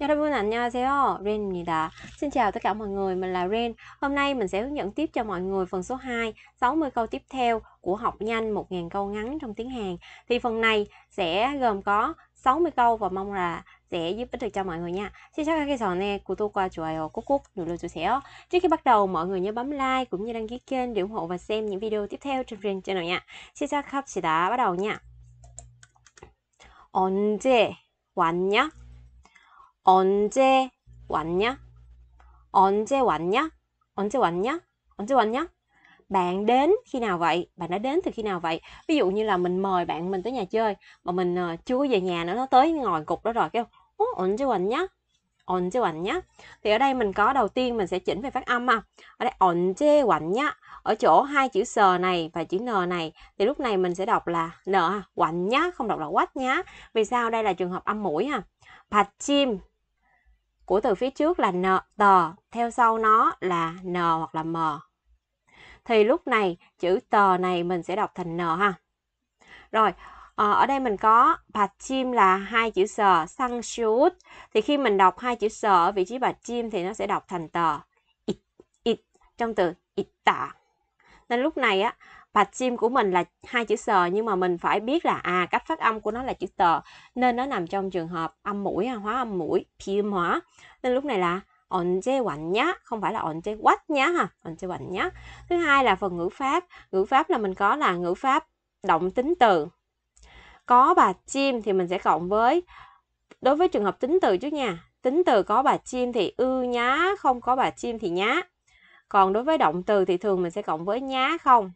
여러분 안녕하세요, Ren입니다. Xin chào tất cả mọi người, mình là Ren. Hôm nay mình sẽ hướng dẫn tiếp cho mọi người phần số 2, 60 câu tiếp theo của học nhanh 1.000 câu ngắn trong tiếng Hàn. Thì phần này sẽ gồm có 60 câu và mong là sẽ giúp ích được cho mọi người nha. 시작하기 cúc 구독과 좋아요 꼭꼭 눌러주세요. Trước khi bắt đầu, mọi người nhớ bấm like cũng như đăng ký kênh để ủng hộ và xem những video tiếp theo trên Ren Channel nha. 시작합시다. Bắt đầu nha. 언제 왔냐? 언제 왔냐? 언제 왔냐? 언제 왔냐? 언제 왔냐? Bạn đến khi nào vậy? Bạn đã đến từ khi nào vậy? Ví dụ như là mình mời bạn mình tới nhà chơi mà mình ờ, chưa có về nhà nữa nó tới ngồi cục đó rồi kêu oh, 언제 왔냐? 언제 nhá. Thì ở đây mình có đầu tiên mình sẽ chỉnh về phát âm ha. Ở đây quạnh 왔냐? Ở chỗ hai chữ sờ này và chữ n này thì lúc này mình sẽ đọc là n quạnh nhá, không đọc là quách nhá. Vì sao đây là trường hợp âm mũi ha. Bạch chim của từ phía trước là n, tờ, theo sau nó là n hoặc là m. Thì lúc này chữ tờ này mình sẽ đọc thành n ha. Rồi, ờ, ở đây mình có bạch chim là hai chữ sờ, sang shoot. Thì khi mình đọc hai chữ sờ ở vị trí bạch chim thì nó sẽ đọc thành tờ. It, it trong từ it tạ. Nên lúc này á bạch Patsim của mình là hai chữ sờ nhưng mà mình phải biết là à cách phát âm của nó là chữ tờ nên nó nằm trong trường hợp âm mũi hóa âm mũi phim hóa nên lúc này là quạnh nhá không phải là 언제 왔냐 ha quạnh nhá thứ hai là phần ngữ pháp ngữ pháp là mình có là ngữ pháp động tính từ có bà chim thì mình sẽ cộng với đối với trường hợp tính từ trước nha tính từ có bà chim thì ư nhá không có bà chim thì nhá còn đối với động từ thì thường mình sẽ cộng với nhá không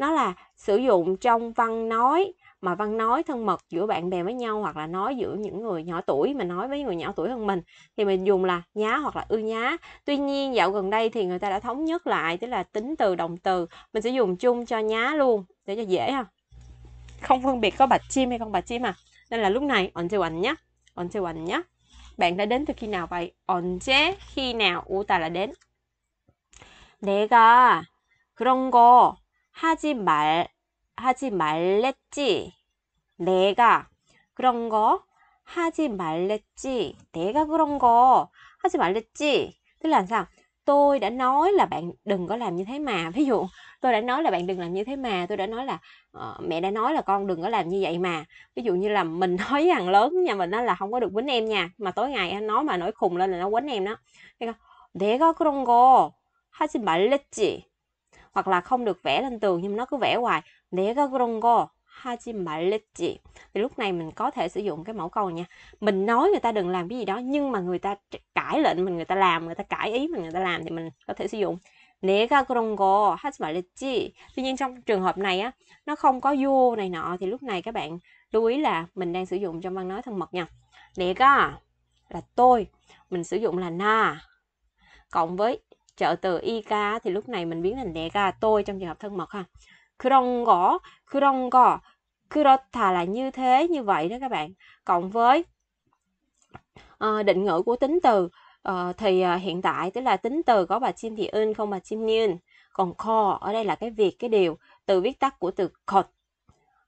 nó là sử dụng trong văn nói mà văn nói thân mật giữa bạn bè với nhau hoặc là nói giữa những người nhỏ tuổi mà nói với người nhỏ tuổi hơn mình thì mình dùng là nhá hoặc là ư nhá tuy nhiên dạo gần đây thì người ta đã thống nhất lại tức là tính từ động từ mình sẽ dùng chung cho nhá luôn để cho dễ ha không phân biệt có bạch chim hay không bạch chim à nên là lúc này 언제 왔냐 언제 nhá bạn đã đến từ khi nào vậy 언제 khi nào u ta là đến 내가 그런 거 하지 말, 하지 말랬지. 내가 그런 거 하지 말랬지. 내가 그런 거 하지 말랬지. Tức là sao? Tôi đã nói là bạn đừng có làm như thế mà. Ví dụ, tôi đã nói là bạn đừng làm như thế mà. Tôi đã nói là uh, mẹ đã nói là con đừng có làm như vậy mà. Ví dụ như là mình nói với thằng lớn nhà mình đó là không có được quýnh em nha. Mà tối ngày anh nói mà nói, khùng lên là nó quýnh em đó. 내가 그런 거 하지 말랬지 hoặc là không được vẽ lên tường nhưng nó cứ vẽ hoài 내가 그런 거 하지 말랬지 thì lúc này mình có thể sử dụng cái mẫu câu nha mình nói người ta đừng làm cái gì đó nhưng mà người ta cãi lệnh mình người ta làm người ta cãi ý mình người ta làm thì mình có thể sử dụng 내가 그런 거 하지 말랬지 tuy nhiên trong trường hợp này á nó không có vô này nọ thì lúc này các bạn lưu ý là mình đang sử dụng trong văn nói thân mật nha 내가 là tôi mình sử dụng là na cộng với trợ từ 이가 thì lúc này mình biến thành 내가 tôi trong trường hợp thân mật ha 그런 거 그런 거 그렇다 là như thế như vậy đó các bạn cộng với uh, định ngữ của tính từ uh, thì uh, hiện tại tức là tính từ có bà chim thì ơn không bà chim niên còn kho ở đây là cái việc cái điều từ viết tắt của từ khột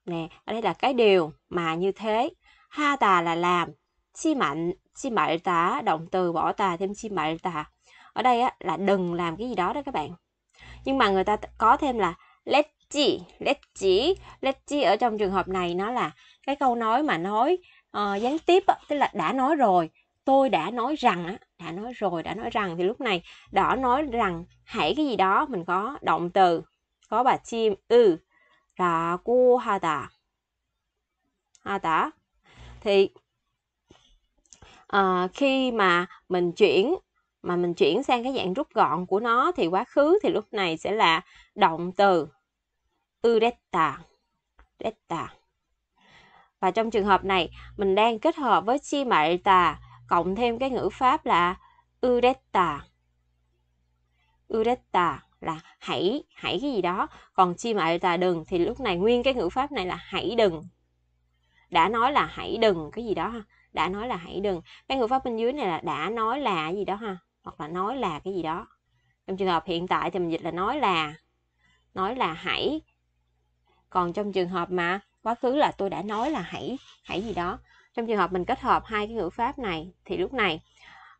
nè ở đây là cái điều mà như thế ha tà là làm chi mạnh chi mại tà động từ bỏ tà thêm chi mại tà ở đây á, là đừng làm cái gì đó đó các bạn nhưng mà người ta có thêm là let's chi let's chỉ let's chi ở trong trường hợp này nó là cái câu nói mà nói uh, gián tiếp á, tức là đã nói rồi tôi đã nói rằng á đã nói rồi đã nói rằng thì lúc này đã nói rằng hãy cái gì đó mình có động từ có bà chim ư là cô ha tà ha tà thì uh, khi mà mình chuyển mà mình chuyển sang cái dạng rút gọn của nó thì quá khứ thì lúc này sẽ là động từ udetta detta và trong trường hợp này mình đang kết hợp với chi chimalta cộng thêm cái ngữ pháp là udetta udetta là hãy hãy cái gì đó còn chi chimalta đừng thì lúc này nguyên cái ngữ pháp này là hãy đừng đã nói là hãy đừng cái gì đó ha đã nói là hãy đừng cái ngữ pháp bên dưới này là đã nói là gì đó ha hoặc là nói là cái gì đó trong trường hợp hiện tại thì mình dịch là nói là nói là hãy còn trong trường hợp mà quá khứ là tôi đã nói là hãy hãy gì đó trong trường hợp mình kết hợp hai cái ngữ pháp này thì lúc này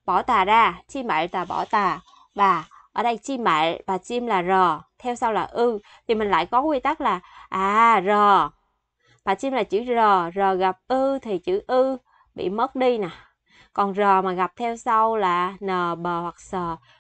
bỏ tà ra chim bậy tà bỏ tà và ở đây chim bậy và chim là r theo sau là ư thì mình lại có quy tắc là à r và chim là chữ r r gặp ư thì chữ ư bị mất đi nè còn r mà gặp theo sau là n b hoặc s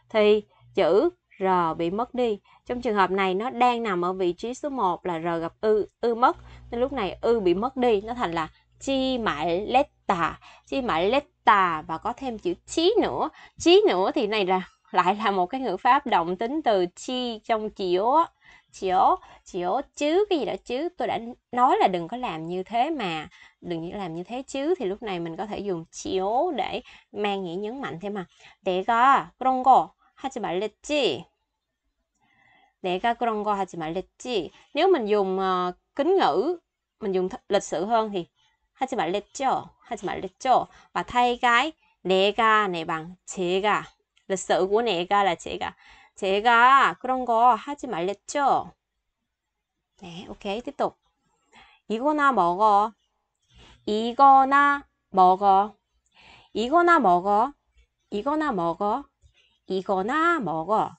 thì chữ r bị mất đi trong trường hợp này nó đang nằm ở vị trí số 1 là r gặp ư ư mất nên lúc này ư bị mất đi nó thành là chi mãi letta chi mãi letta và có thêm chữ chí nữa chí nữa thì này là lại là một cái ngữ pháp động tính từ chi trong chiếu chiếu chiếu chứ cái gì đó chứ tôi đã nói là đừng có làm như thế mà đừng làm như thế chứ thì lúc này mình có thể dùng chiếu để mang nghĩa nhấn mạnh thêm mà 내가 그런 거 하지 말랬지 내가 그런 거 하지 말랬지 nếu mình dùng uh, kính ngữ mình dùng lịch sự hơn thì lịch cho, 하지 말랬죠 lịch cho và thay cái 내가 này bằng chế 제가 lịch sử của nè 내가 là chế 제가 제가 그런 거 하지 말랬죠? 네, 오케이. tiếp 이거나 먹어. 이거나 먹어. 이거나 먹어. 이거나 먹어. 이거나 먹어.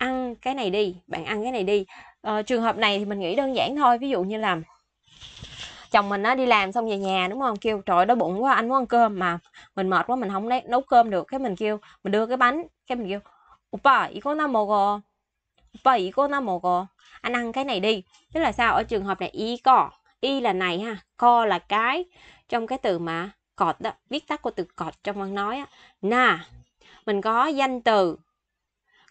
Ăn cái này đi. Bạn ăn cái này đi. Ờ, trường hợp này thì mình nghĩ đơn giản thôi. Ví dụ như là chồng mình á đi làm xong về nhà đúng không kêu trời đói bụng quá anh muốn ăn cơm mà mình mệt quá mình không nấu cơm được cái mình kêu mình đưa cái bánh cái mình kêu 오빠 이거나 먹어 오빠 이거나 먹어 anh ăn cái này đi tức là sao ở trường hợp này y co y là này ha co là cái trong cái từ mà cọt đó viết tắt của từ cọt trong văn nói á na mình có danh từ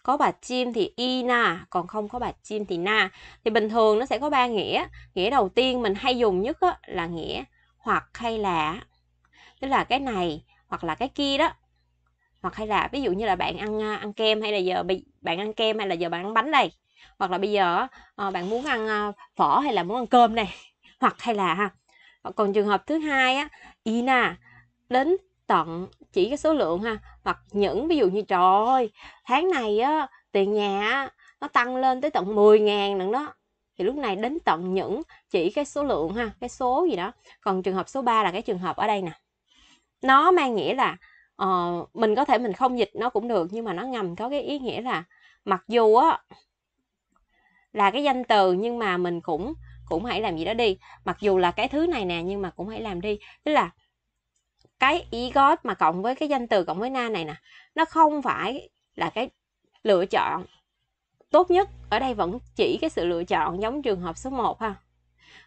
có bà chim thì y na còn không có bà chim thì na thì bình thường nó sẽ có ba nghĩa nghĩa đầu tiên mình hay dùng nhất á, là nghĩa hoặc hay là tức là cái này hoặc là cái kia đó hoặc hay là ví dụ như là bạn ăn à, ăn kem hay là giờ bị bạn ăn kem hay là giờ bạn ăn bánh đây hoặc là bây giờ ờ, bạn muốn ăn ờ, phở hay là muốn ăn cơm này hoặc hay là ha còn trường hợp thứ hai á Ina đến tận chỉ cái số lượng ha hoặc những ví dụ như trời ơi tháng này á tiền nhà nó tăng lên tới tận 10 ngàn nữa đó thì lúc này đến tận những chỉ cái số lượng ha cái số gì đó còn trường hợp số 3 là cái trường hợp ở đây nè nó mang nghĩa là Ờ, mình có thể mình không dịch nó cũng được nhưng mà nó ngầm có cái ý nghĩa là mặc dù á là cái danh từ nhưng mà mình cũng cũng hãy làm gì đó đi mặc dù là cái thứ này nè nhưng mà cũng hãy làm đi tức là cái ý God mà cộng với cái danh từ cộng với na này nè nó không phải là cái lựa chọn tốt nhất ở đây vẫn chỉ cái sự lựa chọn giống trường hợp số 1 ha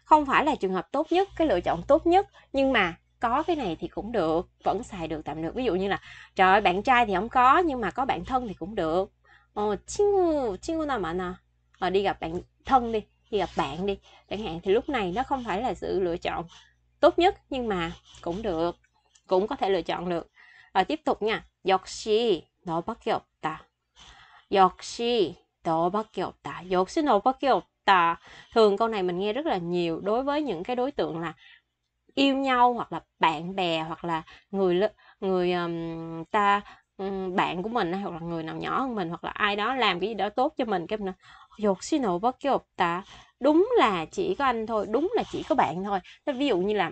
không phải là trường hợp tốt nhất cái lựa chọn tốt nhất nhưng mà có cái này thì cũng được vẫn xài được tạm được ví dụ như là trời bạn trai thì không có nhưng mà có bạn thân thì cũng được ồ nào mà 많아 ờ đi gặp bạn thân đi đi gặp bạn đi chẳng hạn thì lúc này nó không phải là sự lựa chọn tốt nhất nhưng mà cũng được cũng có thể lựa chọn được và ờ, tiếp tục nha 역시 너밖에 없다 역시 너밖에 없다 역시 너밖에 없다 thường câu này mình nghe rất là nhiều đối với những cái đối tượng là yêu nhau hoặc là bạn bè hoặc là người người um, ta um, bạn của mình hoặc là người nào nhỏ hơn mình hoặc là ai đó làm cái gì đó tốt cho mình cái mình dột xin nổ bất kiểu ta đúng là chỉ có anh thôi đúng là chỉ có bạn thôi Thế ví dụ như là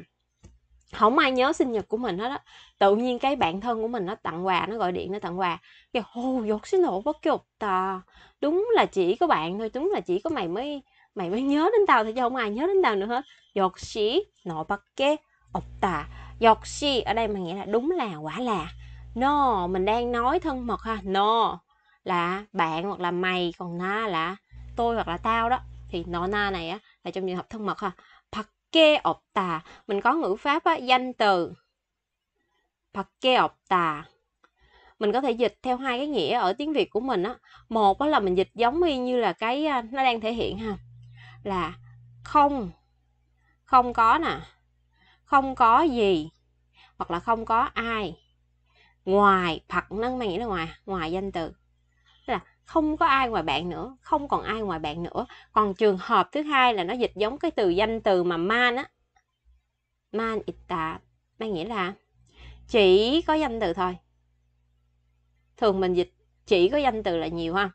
không ai nhớ sinh nhật của mình hết á tự nhiên cái bạn thân của mình nó tặng quà nó gọi điện nó tặng quà kìa hô dột xin nổ bất kiểu ta đúng là chỉ có bạn thôi đúng là chỉ có mày mới mày mới nhớ đến tao thôi chứ không ai nhớ đến tao nữa hết 역시 너밖에 없다. 역시 ở đây mình nghĩa là đúng là quả là. No, mình đang nói thân mật ha. No là bạn hoặc là mày, còn na là tôi hoặc là tao đó. Thì nó na này á là trong trường hợp thân mật ha. 밖에 없다. Mình có ngữ pháp á, danh từ 밖에 없다. Mình có thể dịch theo hai cái nghĩa ở tiếng Việt của mình á. Một á là mình dịch giống y như là cái à, nó đang thể hiện ha. Là không không có nè không có gì hoặc là không có ai ngoài phật nâng mang nghĩa là ngoài ngoài danh từ tức là không có ai ngoài bạn nữa không còn ai ngoài bạn nữa còn trường hợp thứ hai là nó dịch giống cái từ danh từ mà man á man itta mang nghĩa là chỉ có danh từ thôi thường mình dịch chỉ có danh từ là nhiều ha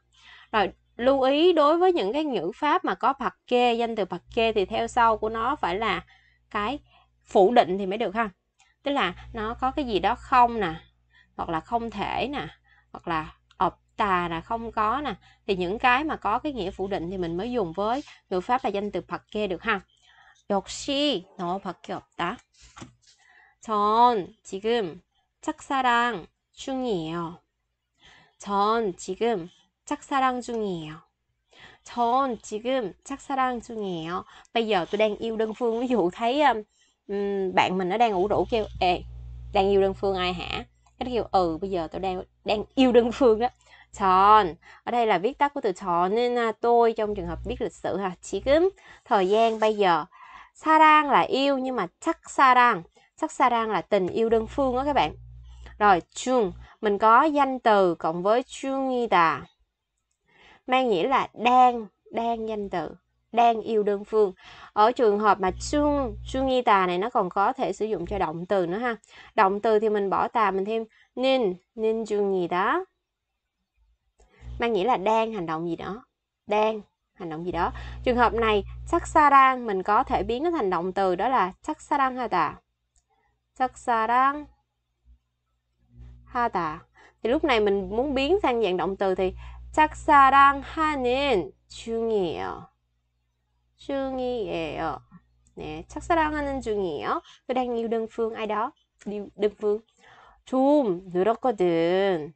rồi lưu ý đối với những cái ngữ pháp mà có bạc kê danh từ bạc kê thì theo sau của nó phải là cái phủ định thì mới được ha tức là nó có cái gì đó không nè hoặc là không thể nè hoặc là ập tà là không có nè thì những cái mà có cái nghĩa phủ định thì mình mới dùng với ngữ pháp là danh từ bạc kê được ha 역시 너밖에 없다. 전 지금 짝사랑 중이에요. 전 지금 짝사랑 중이에요. 전 지금 짝사랑 중이에요. Bây giờ tôi đang yêu đơn phương. Ví dụ thấy um, bạn mình nó đang ủ rũ kêu ê đang yêu đơn phương ai hả? Cái kêu ừ bây giờ tôi đang đang yêu đơn phương đó. 전 ở đây là viết tắt của từ 전 nên là tôi trong trường hợp biết lịch sử ha. 지금 thời gian bây giờ 사랑 là yêu nhưng mà chắc chắc 짝사랑 짝사랑 là tình yêu đơn phương đó các bạn. Rồi chung mình có danh từ cộng với 중이다 mang nghĩa là đang đang danh từ đang yêu đơn phương ở trường hợp mà xương xương y tà này nó còn có thể sử dụng cho động từ nữa ha động từ thì mình bỏ tà mình thêm nên nên chương gì đó mang nghĩa là đang hành động gì đó đang hành động gì đó trường hợp này sắc sa đang mình có thể biến nó thành động từ đó là sắc sa đang ha tà sắc sa đang ha tà thì lúc này mình muốn biến sang dạng động từ thì 짝사랑하는 중이에요. 중이에요. 네, 짝사랑하는 중이에요. Cứ đang yêu đơn phương ai đó. Yêu 좀 늘었거든.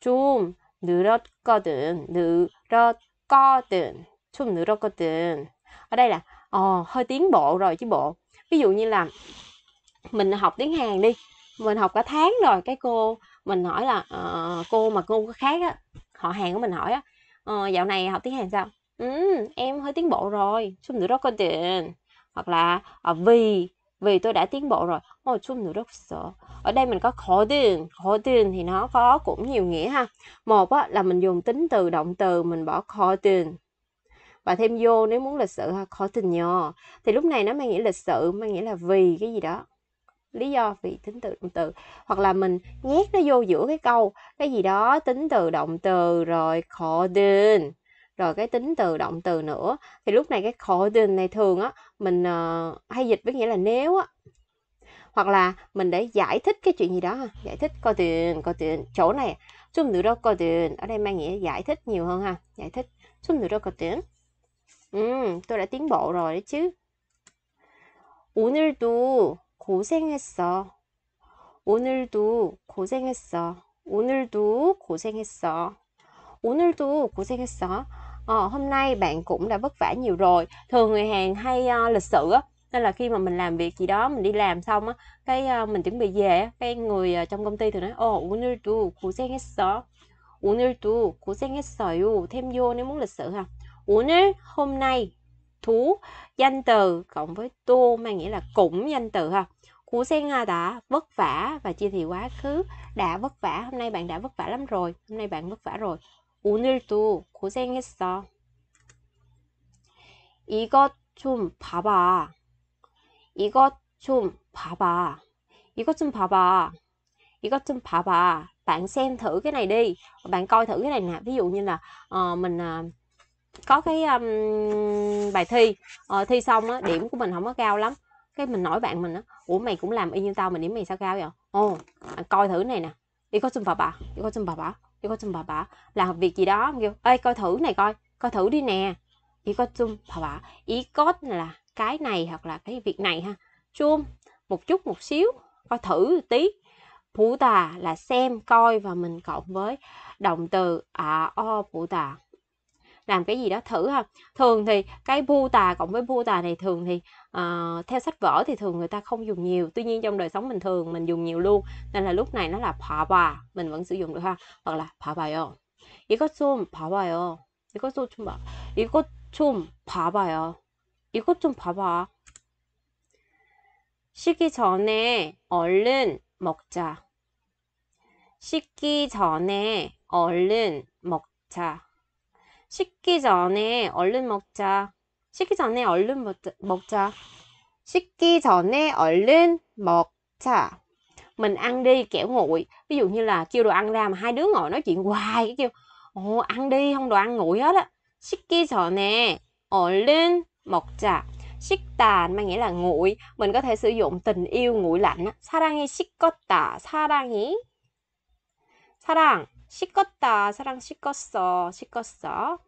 좀 늘었거든. 늘었거든. 좀 늘었거든. Ở đây là ờ, hơi tiến bộ rồi chứ bộ. Ví dụ như là mình học tiếng Hàn đi. Mình học cả tháng rồi. Cái cô mình hỏi là uh, cô mà cô có khác á họ hàng của mình hỏi á ờ, dạo này học tiếng Hàn sao ừ, em hơi tiến bộ rồi chút nữa rất có tiền hoặc là ờ, vì vì tôi đã tiến bộ rồi ôi chút nữa rất sợ ở đây mình có khó tiền khó tiền thì nó có cũng nhiều nghĩa ha một á, là mình dùng tính từ động từ mình bỏ khó tiền và thêm vô nếu muốn lịch sự khó tình nhờ thì lúc này nó mang nghĩa lịch sự mang nghĩa là vì cái gì đó lý do vì tính từ động từ hoặc là mình nhét nó vô giữa cái câu cái gì đó tính từ động từ rồi khó rồi cái tính từ động từ nữa thì lúc này cái khó này thường á mình uh, hay dịch với nghĩa là nếu á hoặc là mình để giải thích cái chuyện gì đó giải thích có tiền chỗ này xung nữa đó có ở đây mang nghĩa giải thích nhiều hơn ha giải thích xung nữa đó có tiền ừ, tôi đã tiến bộ rồi đấy chứ 오늘도 고생했어. 오늘도 고생했어. 오늘도 고생했어. 오늘도 고생했어. À, hôm nay bạn cũng đã vất vả nhiều rồi. Thường người Hàn hay uh, lịch sự á, nên là khi mà mình làm việc gì đó, mình đi làm xong á, cái uh, mình chuẩn bị về á, cái người uh, trong công ty thì nói ồ, oh, 오늘도 고생했어. 오늘도 고생했어요. Thêm vô nếu muốn lịch sự ha. 오늘 hôm nay thú danh từ cộng với tô mang nghĩa là cũng danh từ ha của Senga đã vất vả và chia thì quá khứ đã vất vả hôm nay bạn đã vất vả lắm rồi hôm nay bạn vất vả rồi 오늘도 고생했어 이것 좀 봐봐 이것 좀 봐봐 이것 좀 봐봐 이것 좀 봐봐 bạn xem thử cái này đi bạn coi thử cái này nè ví dụ như là uh, mình uh, có cái um, bài thi uh, thi xong á, điểm của mình không có cao lắm cái mình nói bạn mình á ủa mày cũng làm y như tao mà điểm mày sao cao vậy ồ oh, coi thử này nè đi có xin bà bà đi có xin bà bà đi có xin bà bà làm việc gì đó kêu ê coi thử này coi coi thử đi nè đi có chung bà bà ý có là cái này hoặc là cái việc này ha chung một chút một xíu coi thử tí phụ tà là xem coi và mình cộng với động từ à o phụ tà làm cái gì đó thử ha thường thì cái bu tà cộng với bu tà này thường thì uh, theo sách vở thì thường người ta không dùng nhiều tuy nhiên trong đời sống bình thường mình dùng nhiều luôn nên là lúc này nó là phá bà mình vẫn sử dụng được ha hoặc là phá bà yo 이것 좀 봐봐요 이것 좀 봐. 이것 좀 봐봐요 이것 좀 봐봐 식기 전에 얼른 먹자 식기 전에 얼른 먹자 식기 전에 얼른 먹자. 식기 전에 얼른 먹자. 식기 전에 얼른 먹자. Mình ăn đi kẻo nguội. Ví dụ như là kêu đồ ăn ra mà hai đứa ngồi nói chuyện hoài. Cái kêu, ồ ăn đi không đồ ăn nguội hết á. 식기 전에 얼른 먹자. 식단 mang nghĩa là nguội. Mình có thể sử dụng tình yêu nguội lạnh. á. 사랑이 식었다. 사랑이 사랑 씻었다. 사랑 씻었어. 씻었어.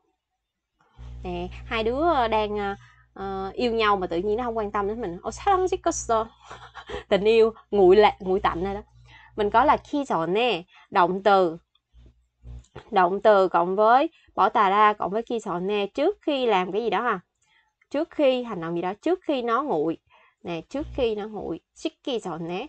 네, hai đứa ờ, đang uh, yêu nhau mà tự nhiên nó không quan tâm đến mình. 어, 사랑 씻었어. Tình yêu nguội lạnh, nguội tạnh này đó. Mình có là khi nè động từ động từ cộng với bỏ tà ra cộng với khi nè trước khi làm cái gì đó à trước khi hành động gì đó trước khi nó nguội nè trước khi nó nguội khi 씻기 전에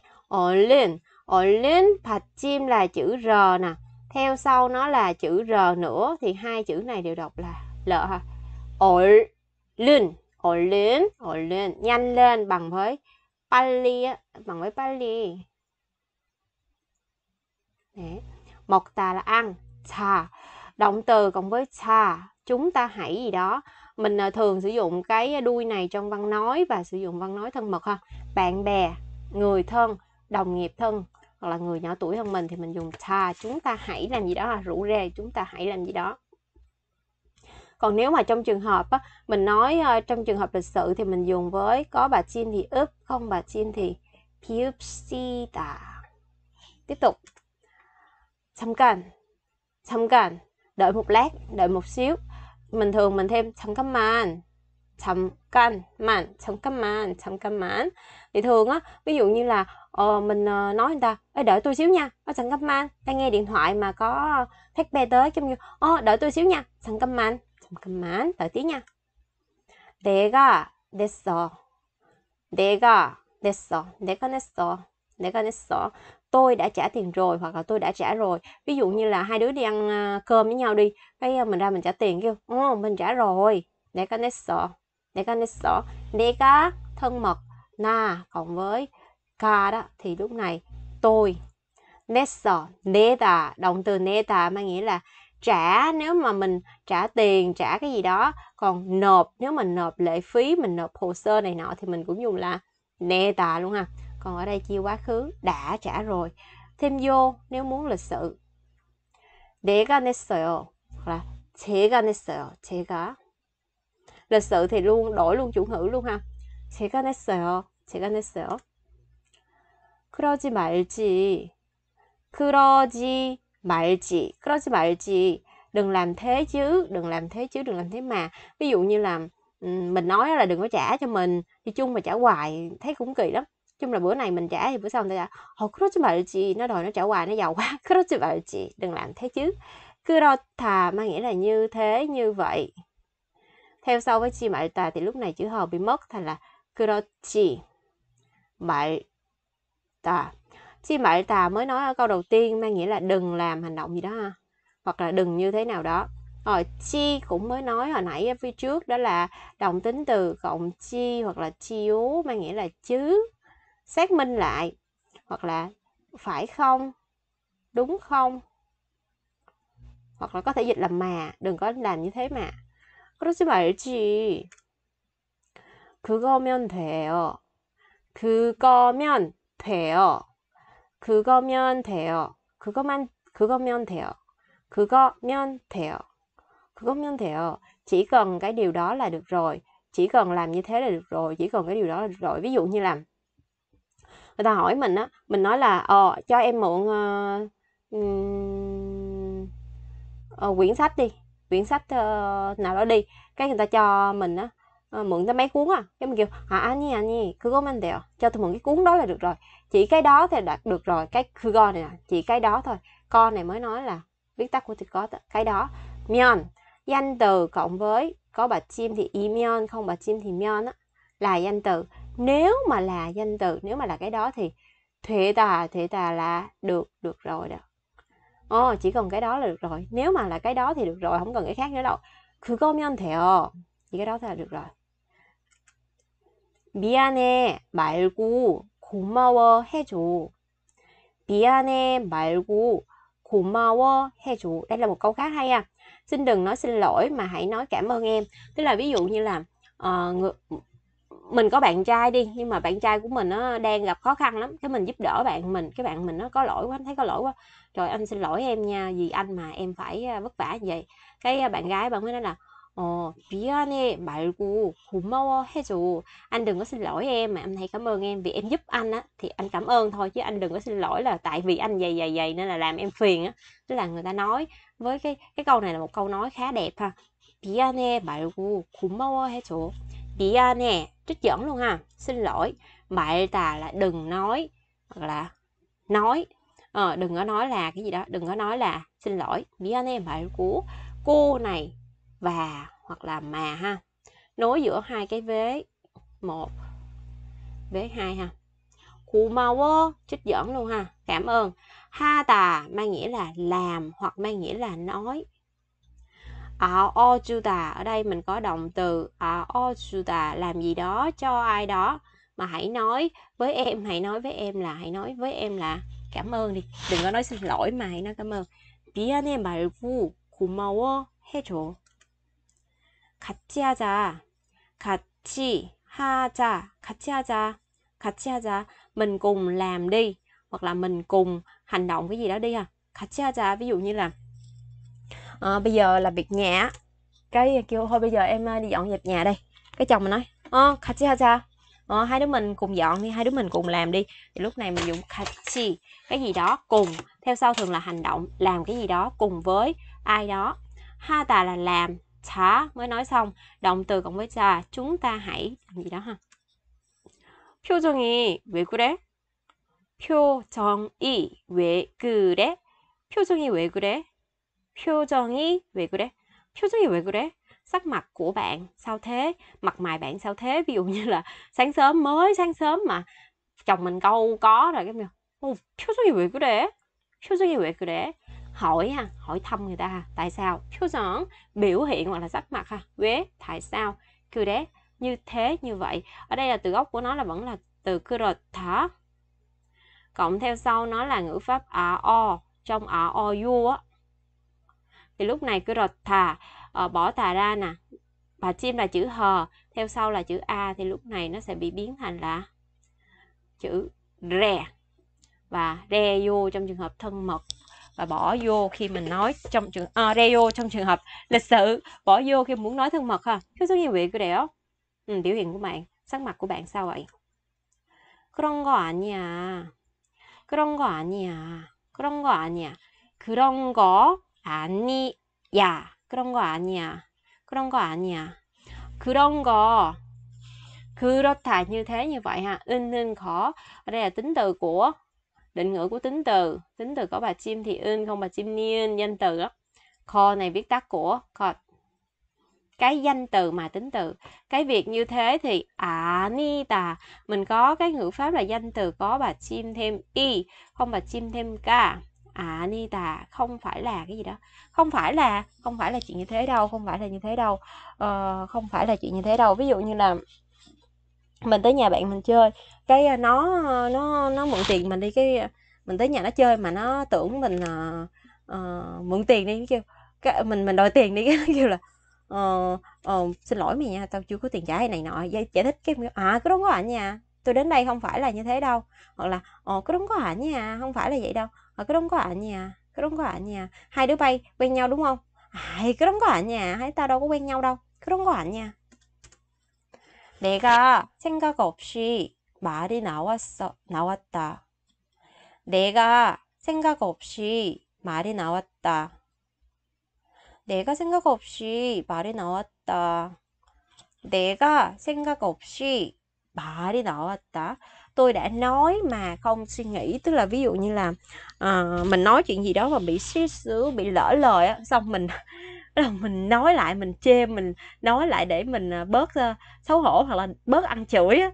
lên 얼른 받침 là chữ r nè theo sau nó là chữ r nữa thì hai chữ này đều đọc là l ha ổn lên ổn lên ổn lên nhanh lên bằng với pali bằng với pali Một tà là ăn trà động từ cộng với trà chúng ta hãy gì đó mình à, thường sử dụng cái đuôi này trong văn nói và sử dụng văn nói thân mật ha bạn bè người thân đồng nghiệp thân hoặc là người nhỏ tuổi hơn mình thì mình dùng ta chúng ta hãy làm gì đó là rủ rê chúng ta hãy làm gì đó còn nếu mà trong trường hợp á, mình nói uh, trong trường hợp lịch sự thì mình dùng với có bà Jin thì ướp không bà Jin thì piupsita tiếp tục chăm cần chăm cần đợi một lát đợi một xíu mình thường mình thêm chăm cắm màn chăm canh màn chăm cắm màn chăm cắm màn thì thường á ví dụ như là ờ, mình uh, nói người ta Ê, đợi tôi xíu nha ở sẵn cấp man đang nghe điện thoại mà có khách bê tới trong như ờ, đợi tôi xíu nha sẵn cấp man sẵn cấp man đợi tí nha 내가 냈어 내가 냈어 내가 냈어 내가 냈어 tôi đã trả tiền rồi hoặc là tôi đã trả rồi ví dụ như là hai đứa đi ăn ờ, cơm với nhau đi cái ờ, mình ra mình trả tiền kêu ồ mình trả rồi 내가 냈어 내가 냈어 내가 thân mật na cộng với ca đó thì lúc này tôi nessa neta động từ neta mang nghĩa là trả nếu mà mình trả tiền trả cái gì đó còn nộp nếu mình nộp lệ phí mình nộp hồ sơ này nọ thì mình cũng dùng là neta luôn ha còn ở đây chia quá khứ đã trả rồi thêm vô nếu muốn lịch sự để 냈어요 hoặc là 제가 냈어요 제가 lịch sự thì luôn đổi luôn chủ ngữ luôn ha 제가 냈어요 제가 냈어요 그러지 말지. 그러지 말지. 그러지 말지. Đừng làm thế chứ, đừng làm thế chứ, đừng làm thế mà. Ví dụ như là mình nói là đừng có trả cho mình, đi chung mà trả hoài thấy cũng kỳ lắm. Chung là bữa này mình trả thì bữa sau người ta trả, họ 그러지 말지. Nó đòi nó trả hoài nó giàu quá. 그러지 말지. Đừng làm thế chứ. 그렇다 mang nghĩa là như thế, như vậy. Theo sau với chi ta thì lúc này chữ hờ bị mất thành là 그렇지. 말 ta chi mại tà mới nói ở câu đầu tiên mang nghĩa là đừng làm hành động gì đó ha hoặc là đừng như thế nào đó rồi ờ, chi cũng mới nói hồi nãy ở phía trước đó là động tính từ cộng chi hoặc là chi yếu mang nghĩa là chứ xác minh lại hoặc là phải không đúng không hoặc là có thể dịch là mà đừng có làm như thế mà 그러지 말지 그거면 돼요 그거면 돼요. 그거면 돼요. 그거만 그거면 돼요. 그거면 돼요. 그거면 돼요. Chỉ cần cái điều đó là được rồi. Chỉ cần làm như thế là được rồi. Chỉ cần cái điều đó là được rồi. Ví dụ như làm người ta hỏi mình á, mình nói là ờ cho em mượn uh, um, uh, quyển sách đi, quyển sách uh, nào đó đi. Cái người ta cho mình á Ờ, mượn ta mấy cuốn à cái mình kêu à anh nhi anh nhi cứ có 그거만 돼요 cho tôi mượn cái cuốn đó là được rồi chỉ cái đó thì đạt được rồi cái 그거 này nè chỉ cái đó thôi con này mới nói là viết tắt của thì có cái đó mion danh từ cộng với có bà chim thì y mion không bà chim thì mion á là danh từ nếu mà là danh từ nếu mà là cái đó thì thuệ tà thuệ tà là được được rồi đó ồ ờ, oh, chỉ cần cái đó là được rồi nếu mà là cái đó thì được rồi không cần cái khác nữa đâu cứ có mion thẻ chỉ cái đó là được rồi 미안해 말고 고마워 해줘. 미안해 말고 고마워 해줘. Đây là một câu khá hay à. Xin đừng nói xin lỗi mà hãy nói cảm ơn em. Tức là ví dụ như là uh, mình có bạn trai đi nhưng mà bạn trai của mình nó đang gặp khó khăn lắm cái mình giúp đỡ bạn mình cái bạn mình nó có lỗi quá thấy có lỗi quá trời anh xin lỗi em nha vì anh mà em phải à, vất vả như vậy cái à, bạn gái bạn mới nói là Ờ, 미안해 말고 고마워 해줘. Anh đừng có xin lỗi em mà anh hãy cảm ơn em vì em giúp anh á thì anh cảm ơn thôi chứ anh đừng có xin lỗi là tại vì anh dày dày dày nên là làm em phiền á. Tức là người ta nói với cái cái câu này là một câu nói khá đẹp ha. 미안해 말고 고마워 해줘. 미안해 trích dẫn luôn ha. Xin lỗi. Mại tà là đừng nói hoặc là nói. Ờ, đừng có nói là cái gì đó, đừng có nói là xin lỗi. 미안해 말고 cô này và hoặc là mà ha nối giữa hai cái vế một vế hai ha khu mau quá trích dẫn luôn ha cảm ơn ha tà mang nghĩa là làm hoặc mang nghĩa là nói ở à o chu tà ở đây mình có động từ ở à o chu tà làm gì đó cho ai đó mà hãy nói với em hãy nói với em là hãy nói với em là cảm ơn đi đừng có nói xin lỗi mà hãy nói cảm ơn 비안해 말고 고마워 해줘 같이 하자. 같이 하자. 같이 하자. 같이 하자. Mình cùng làm đi. Hoặc là mình cùng hành động cái gì đó đi ha. 같이 하자. Ví dụ như là à, bây giờ là việc nhà. Cái kêu thôi bây giờ em ờ, đi dọn dẹp nhà đây. Cái chồng mình nói, "Ờ, 같이 하자." Ờ, hai đứa mình cùng dọn đi, hai đứa mình cùng làm đi. Thì lúc này mình dùng 같이 cái gì đó cùng. Theo sau thường là hành động làm cái gì đó cùng với ai đó. Ha tà là làm, 자 mới nói xong động từ cộng với 자 chúng ta hãy làm gì đó ha 표정이 왜 그래? 표정이 왜 그래? 표정이 왜 그래? 표정이 왜 그래? 표정이 왜 그래? sắc mặt của bạn sao thế? Mặt mày bạn sao thế? Ví dụ như là sáng sớm mới sáng sớm mà chồng mình câu có rồi cái miệng. 표정이 왜 그래? 표정이 왜 그래? hỏi ha hỏi thăm người ta ha tại sao 표정 biểu hiện hoặc là sắc mặt ha 왜 tại sao đế như thế như vậy ở đây là từ gốc của nó là vẫn là từ 그렇다 cộng theo sau nó là ngữ pháp a o trong a o u á thì lúc này 그렇다 ờ, bỏ tà ra nè bà chim là chữ hờ theo sau là chữ a thì lúc này nó sẽ bị biến thành là chữ rè và re vô trong trường hợp thân mật và bỏ vô khi mình nói trong trường à, radio trong trường hợp lịch sự bỏ vô khi muốn nói thân mật ha 그 속에 왜 그래요? Ừ, biểu hiện của bạn sắc mặt của bạn sao vậy 그런 거 아니야 그런 거 아니야 그런 거 아니야 그런 거 아니야 그런 거 아니야 그런 거 아니야 그런 거 그렇다 như thế như vậy ha 은은 khó đây là tính từ của định ngữ của tính từ tính từ có bà chim thì in không bà chim niên danh từ đó, kho này viết tắt của kho cái danh từ mà tính từ cái việc như thế thì à ni tà mình có cái ngữ pháp là danh từ có bà chim thêm y không bà chim thêm ca à ni tà không phải là cái gì đó không phải là không phải là chuyện như thế đâu không phải là như thế đâu ờ, không phải là chuyện như thế đâu ví dụ như là mình tới nhà bạn mình chơi cái à, nó nó nó mượn tiền mình đi cái à, mình tới nhà nó chơi mà nó tưởng mình uh, mượn tiền đi nó kêu cái, mình mình đòi tiền đi cái nó kêu là uh, uh, xin lỗi mày nha tao chưa có tiền trả hay này nọ giải, giải thích cái à có đúng có ảnh nha tôi đến đây không phải là như thế đâu hoặc là ồ có đúng có ảnh nha không phải là vậy đâu ờ có đúng có ảnh nha có đúng có ảnh nha hai đứa bay quen nhau đúng không ai à, có đúng có ảnh nha hay tao đâu có quen nhau đâu có đúng có ảnh nha 내가 생각 없이 말이 나왔어, 나왔다. 내가 생각 없이 말이 나왔다. 내가 생각 없이 말이 나왔다. 내가 생각 없이 말이 나왔다. Tôi đã nói mà không suy nghĩ tức là ví dụ như là uh, mình nói chuyện gì đó mà bị xí xíu bị lỡ lời á xong mình đầu mình nói lại mình chê mình nói lại để mình à, bớt uh, xấu hổ hoặc là bớt ăn chửi á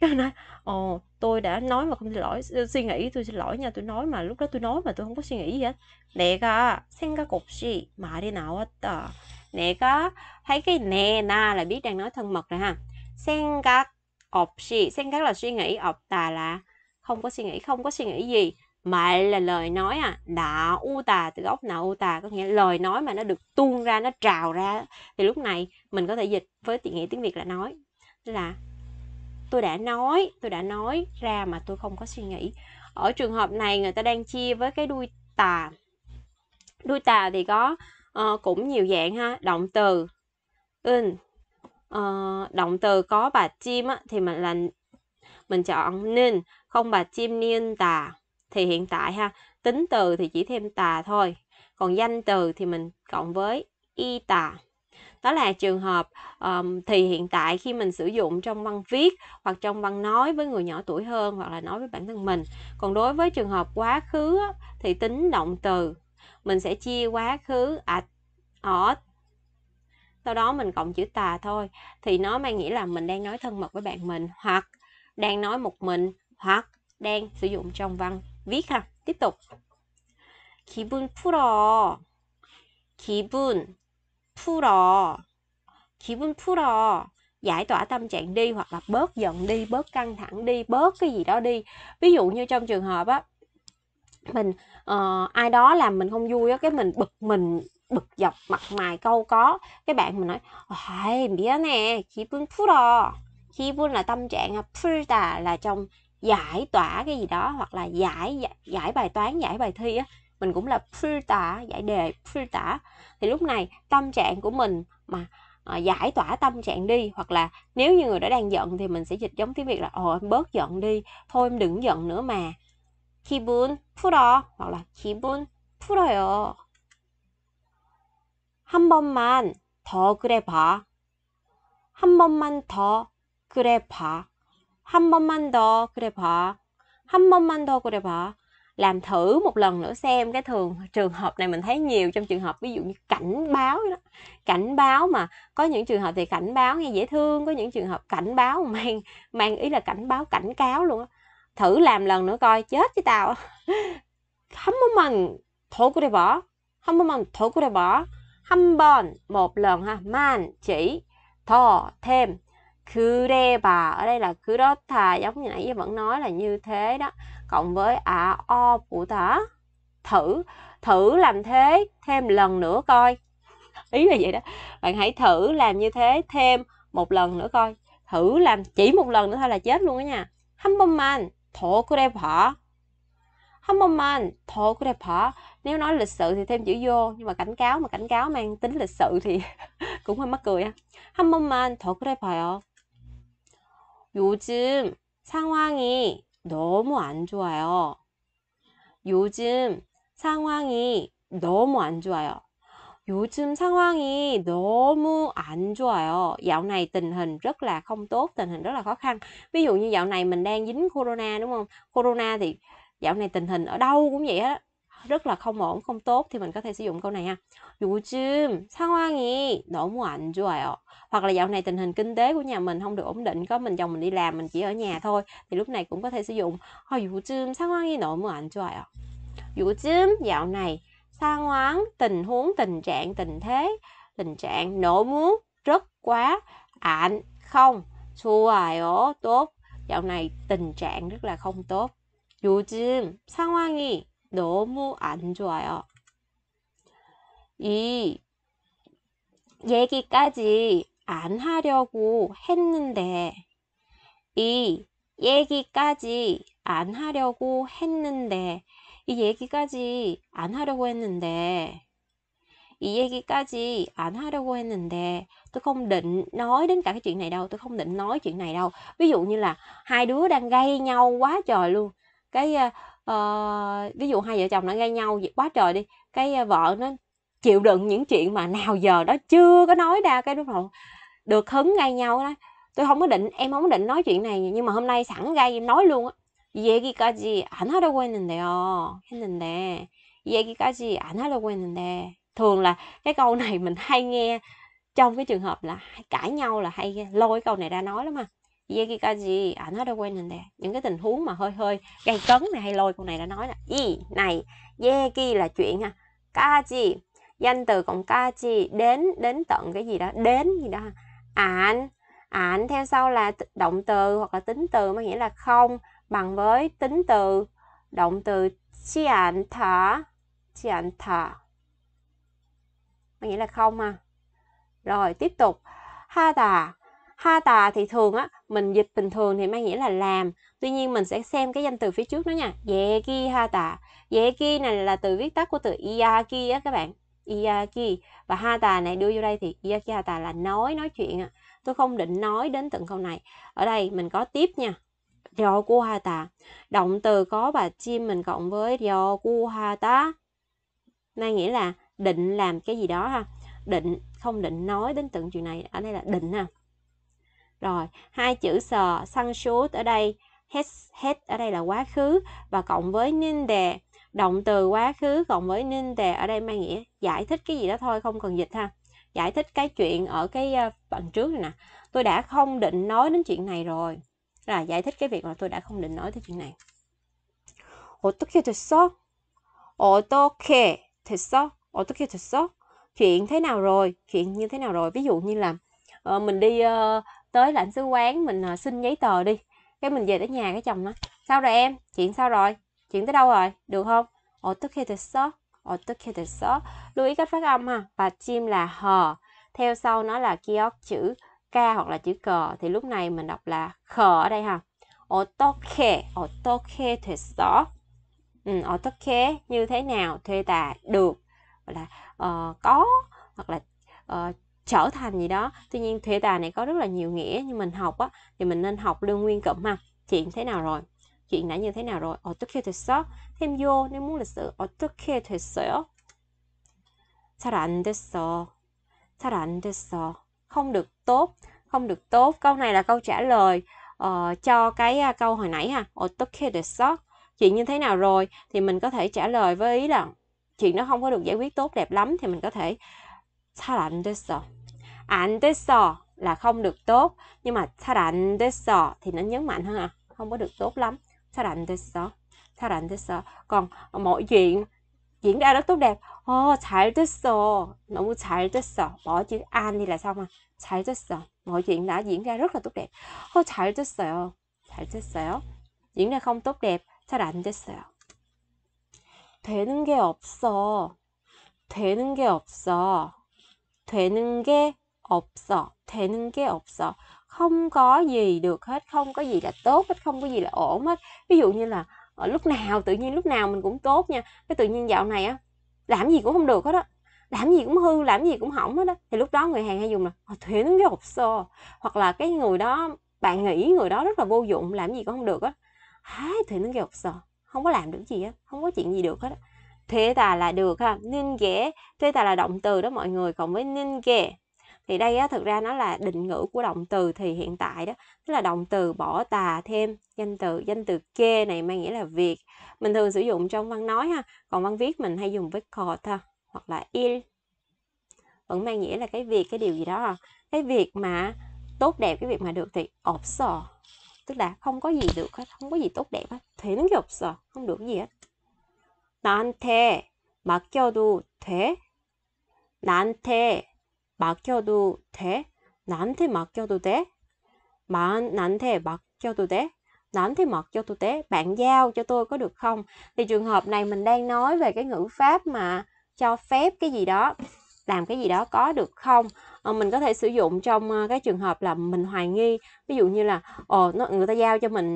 cái mình nói ồ tôi đã nói mà không xin lỗi suy nghĩ tôi xin lỗi nha tôi nói mà lúc đó tôi nói mà tôi không có suy nghĩ gì hết 내가 생각 없이 말이 나왔다 내가 thấy cái nè na là biết đang nói thân mật rồi ha gì, 없이 생각 là suy nghĩ ọc tà là không có suy nghĩ không có suy nghĩ gì mệ là lời nói à đã u tà từ gốc nào u tà có nghĩa lời nói mà nó được tuôn ra nó trào ra thì lúc này mình có thể dịch với tiếng nghĩa tiếng việt là nói tức là tôi đã nói tôi đã nói ra mà tôi không có suy nghĩ ở trường hợp này người ta đang chia với cái đuôi tà đuôi tà thì có uh, cũng nhiều dạng ha động từ in uh, ờ, động từ có bà chim á, thì mình là mình chọn nên không bà chim niên tà thì hiện tại ha tính từ thì chỉ thêm tà thôi còn danh từ thì mình cộng với y tà đó là trường hợp um, thì hiện tại khi mình sử dụng trong văn viết hoặc trong văn nói với người nhỏ tuổi hơn hoặc là nói với bản thân mình còn đối với trường hợp quá khứ thì tính động từ mình sẽ chia quá khứ ạch ở sau đó mình cộng chữ tà thôi thì nó mang nghĩa là mình đang nói thân mật với bạn mình hoặc đang nói một mình hoặc đang sử dụng trong văn viết ha tiếp tục 기분 풀어 기분 풀어 기분 풀어 giải tỏa tâm trạng đi hoặc là bớt giận đi bớt căng thẳng đi bớt cái gì đó đi ví dụ như trong trường hợp á mình uh, ai đó làm mình không vui á cái mình bực mình bực dọc mặt mày câu có cái bạn mình nói ôi ờ, biết nè khi bun phu đò khi bun là tâm trạng à, phu là trong giải tỏa cái gì đó hoặc là giải giải, giải bài toán giải bài thi á mình cũng là filter giải đề filter thì lúc này tâm trạng của mình mà à, giải tỏa tâm trạng đi hoặc là nếu như người đó đang giận thì mình sẽ dịch giống tiếng việt là ồ em bớt giận đi thôi em đừng giận nữa mà 기분 풀어 hoặc là 기분 풀어요 한 번만 더 그래 봐한 번만 더 그래 봐한 번만 더 그래 봐. 한 번만 더 그래 봐. Làm thử một lần nữa xem cái thường trường hợp này mình thấy nhiều trong trường hợp ví dụ như cảnh báo đó. Cảnh báo mà có những trường hợp thì cảnh báo nghe dễ thương, có những trường hợp cảnh báo mang mang ý là cảnh báo cảnh cáo luôn á. Thử làm lần nữa coi chết với tao. 한 번만 더 그래 봐. 한 번만 더 그래 봐. 한번 một lần ha man chỉ thò thêm 그래봐 ở đây là 그렇다 giống như nãy giờ vẫn nói là như thế đó cộng với ả à, o phụ tá thử thử làm thế thêm lần nữa coi ý là vậy đó bạn hãy thử làm như thế thêm một lần nữa coi thử làm chỉ một lần nữa thôi là chết luôn đó nha 한 번만 더 그래봐 한 번만 더 그래봐 nếu nói lịch sự thì thêm chữ vô nhưng mà cảnh cáo mà cảnh cáo mang tính lịch sự thì cũng hơi mắc cười ha 한 번만 더 그래봐요 요즘 상황이 너무 안 좋아요. 요즘 상황이 너무 안 좋아요. 요즘 상황이 너무 안 좋아요. Dạo này tình hình rất là không tốt, tình hình rất là khó khăn. Ví dụ như dạo này mình đang dính corona đúng không? Corona thì dạo này tình hình ở đâu cũng vậy á rất là không ổn, không tốt thì mình có thể sử dụng câu này ha. 요즘 상황이 너무 안 좋아요. Hoặc là dạo này tình hình kinh tế của nhà mình không được ổn định, có mình chồng mình đi làm, mình chỉ ở nhà thôi thì lúc này cũng có thể sử dụng à, 요즘 상황이 너무 안 좋아요. 요즘 dạo này 상황 tình huống, tình trạng, tình thế, tình trạng nổ muốn rất quá ảnh không 좋아요 tốt dạo này tình trạng rất là không tốt 요즘 상황이 너무 안 좋아요. 이 얘기까지 안 하려고 했는데, 이 얘기까지 안 하려고 했는데, 이 얘기까지 안 하려고 했는데, 이 얘기까지 안 하려고 했는데, tôi không định nói đến cả cái chuyện này đâu, tôi không định nói chuyện này đâu. Ví dụ như là hai đứa đang gây nhau quá trời luôn. Cái uh, ví dụ hai vợ chồng đã gây nhau quá trời đi cái ờ, vợ nó chịu đựng những chuyện mà nào giờ đó chưa có nói ra cái lúc nào được hứng gây nhau đó tôi không có định em không có định nói chuyện này nhưng mà hôm nay sẵn gây em nói luôn á vậy 안 하려고 했는데요. 했는데 얘기까지 안 하려고 했는데 thường là cái câu này mình hay nghe trong cái trường hợp là cãi nhau là hay lôi câu này ra nói lắm mà ảnh hết 얘기까지 quên 하려고 했는데 những cái tình huống mà hơi hơi gây cấn này hay lôi con này đã nói là y này 얘기 là chuyện ha 까지 danh từ cộng 까지 đến đến tận cái gì đó đến gì đó ảnh ảnh theo sau là động từ hoặc là tính từ mà nghĩa là không bằng với tính từ động từ chi ảnh thở chi ảnh thở, mà nghĩa là không à. rồi tiếp tục ha đà ha tà thì thường á mình dịch bình thường thì mang nghĩa là làm tuy nhiên mình sẽ xem cái danh từ phía trước nó nha dễ ki ha tà dễ ki này là từ viết tắt của từ iaki á các bạn iaki và ha tà này đưa vô đây thì iaki ha tà là nói nói chuyện á. tôi không định nói đến từng câu này ở đây mình có tiếp nha Do ku ha tà động từ có bà chim mình cộng với do ku ha tá mang nghĩa là định làm cái gì đó ha định không định nói đến từng chuyện này ở đây là định ha rồi, hai chữ sờ, săn suốt ở đây, hết hết ở đây là quá khứ và cộng với nên đề, động từ quá khứ cộng với nên đề ở đây mang nghĩa giải thích cái gì đó thôi không cần dịch ha. Giải thích cái chuyện ở cái ờ, phần trước này nè. Tôi đã không định nói đến chuyện này rồi. Là giải thích cái việc mà tôi đã không định nói tới chuyện này. 어떻게 됐어? 어떻게 됐어? 어떻게 됐어? Chuyện thế nào rồi? Chuyện như thế nào rồi? Ví dụ như là uh, mình đi uh, tới lãnh sứ quán mình à, xin giấy tờ đi cái mình về tới nhà cái chồng nó sao rồi em chuyện sao rồi chuyện tới đâu rồi được không ồ ờ, tức khi thật sót ồ tức khi thật sót lưu ý cách phát âm ha và chim là hờ theo sau nó là kiosk chữ k hoặc là chữ cờ thì lúc này mình đọc là khờ ở đây ha ồ ờ, tốt khe ồ ờ, tốt khe thật sót ừ, ồ khe như thế nào thuê tà được hoặc là uh, có hoặc là uh, trở thành gì đó tuy nhiên thể tài này có rất là nhiều nghĩa nhưng mình học á thì mình nên học lương nguyên cẩm mà chuyện thế nào rồi chuyện đã như thế nào rồi ở tức kia 됐어 thêm vô nếu muốn lịch sử ở tức kia 됐어요 잘 안 됐어 잘 안 됐어 không được tốt không được tốt câu này là câu trả lời uh, cho cái uh, câu hồi nãy ha ở tức kia 됐어 chuyện như thế nào rồi thì mình có thể trả lời với ý là chuyện nó không có được giải quyết tốt đẹp lắm thì mình có thể 잘 안 됐어 안 됐어 là không được tốt nhưng mà 잘안 됐어 thì nó nhấn mạnh hơn à không có được tốt lắm 잘안 됐어 잘안 됐어 còn mọi chuyện diễn ra rất tốt đẹp ồ oh, 잘 됐어 너무 잘 됐어 bỏ chữ an đi là xong à 잘 됐어 mọi chuyện đã diễn ra rất là tốt đẹp ồ oh, 잘 됐어요 잘 됐어요 diễn ra không tốt đẹp 잘안 됐어요 되는 게 없어 되는 게 없어 되는 게 없어. 되는 게 없어. Không có gì được hết, không có gì là tốt hết, không có gì là ổn hết. Ví dụ như là ờ, lúc nào tự nhiên lúc nào mình cũng tốt nha. Cái tự nhiên dạo này á làm gì cũng không được hết á. Làm gì cũng hư, làm gì cũng hỏng hết á. Thì lúc đó người hàng hay dùng là ờ, cái hộp 없어. Hoặc là cái người đó bạn nghĩ người đó rất là vô dụng, làm gì cũng không được á. Hái cái hộp 없어. Không có làm được gì á, không có chuyện gì được hết á thuê tà là được ha nên ghé thuê tà là động từ đó mọi người cộng với nên ghé thì đây á, thực ra nó là định ngữ của động từ thì hiện tại đó tức là động từ bỏ tà thêm danh từ danh từ kê này mang nghĩa là việc mình thường sử dụng trong văn nói ha còn văn viết mình hay dùng với cột ha hoặc là il vẫn mang nghĩa là cái việc cái điều gì đó cái việc mà tốt đẹp cái việc mà được thì 없어 tức là không có gì được hết không có gì tốt đẹp hết thiển gì 없어 không được gì hết 나한테 맡겨도 돼? 나한테 맡겨도 돼? 나한테 맡겨도 돼? bạn 나한테 맡겨도 돼? 나한테 맡겨도 돼? Bạn giao cho tôi có được không? Thì trường hợp này mình đang nói về cái ngữ pháp mà cho phép cái gì đó làm cái gì đó có được không ờ, mình có thể sử dụng trong ờ, cái trường hợp là mình hoài nghi ví dụ như là ồ ờ, nó người ta giao cho mình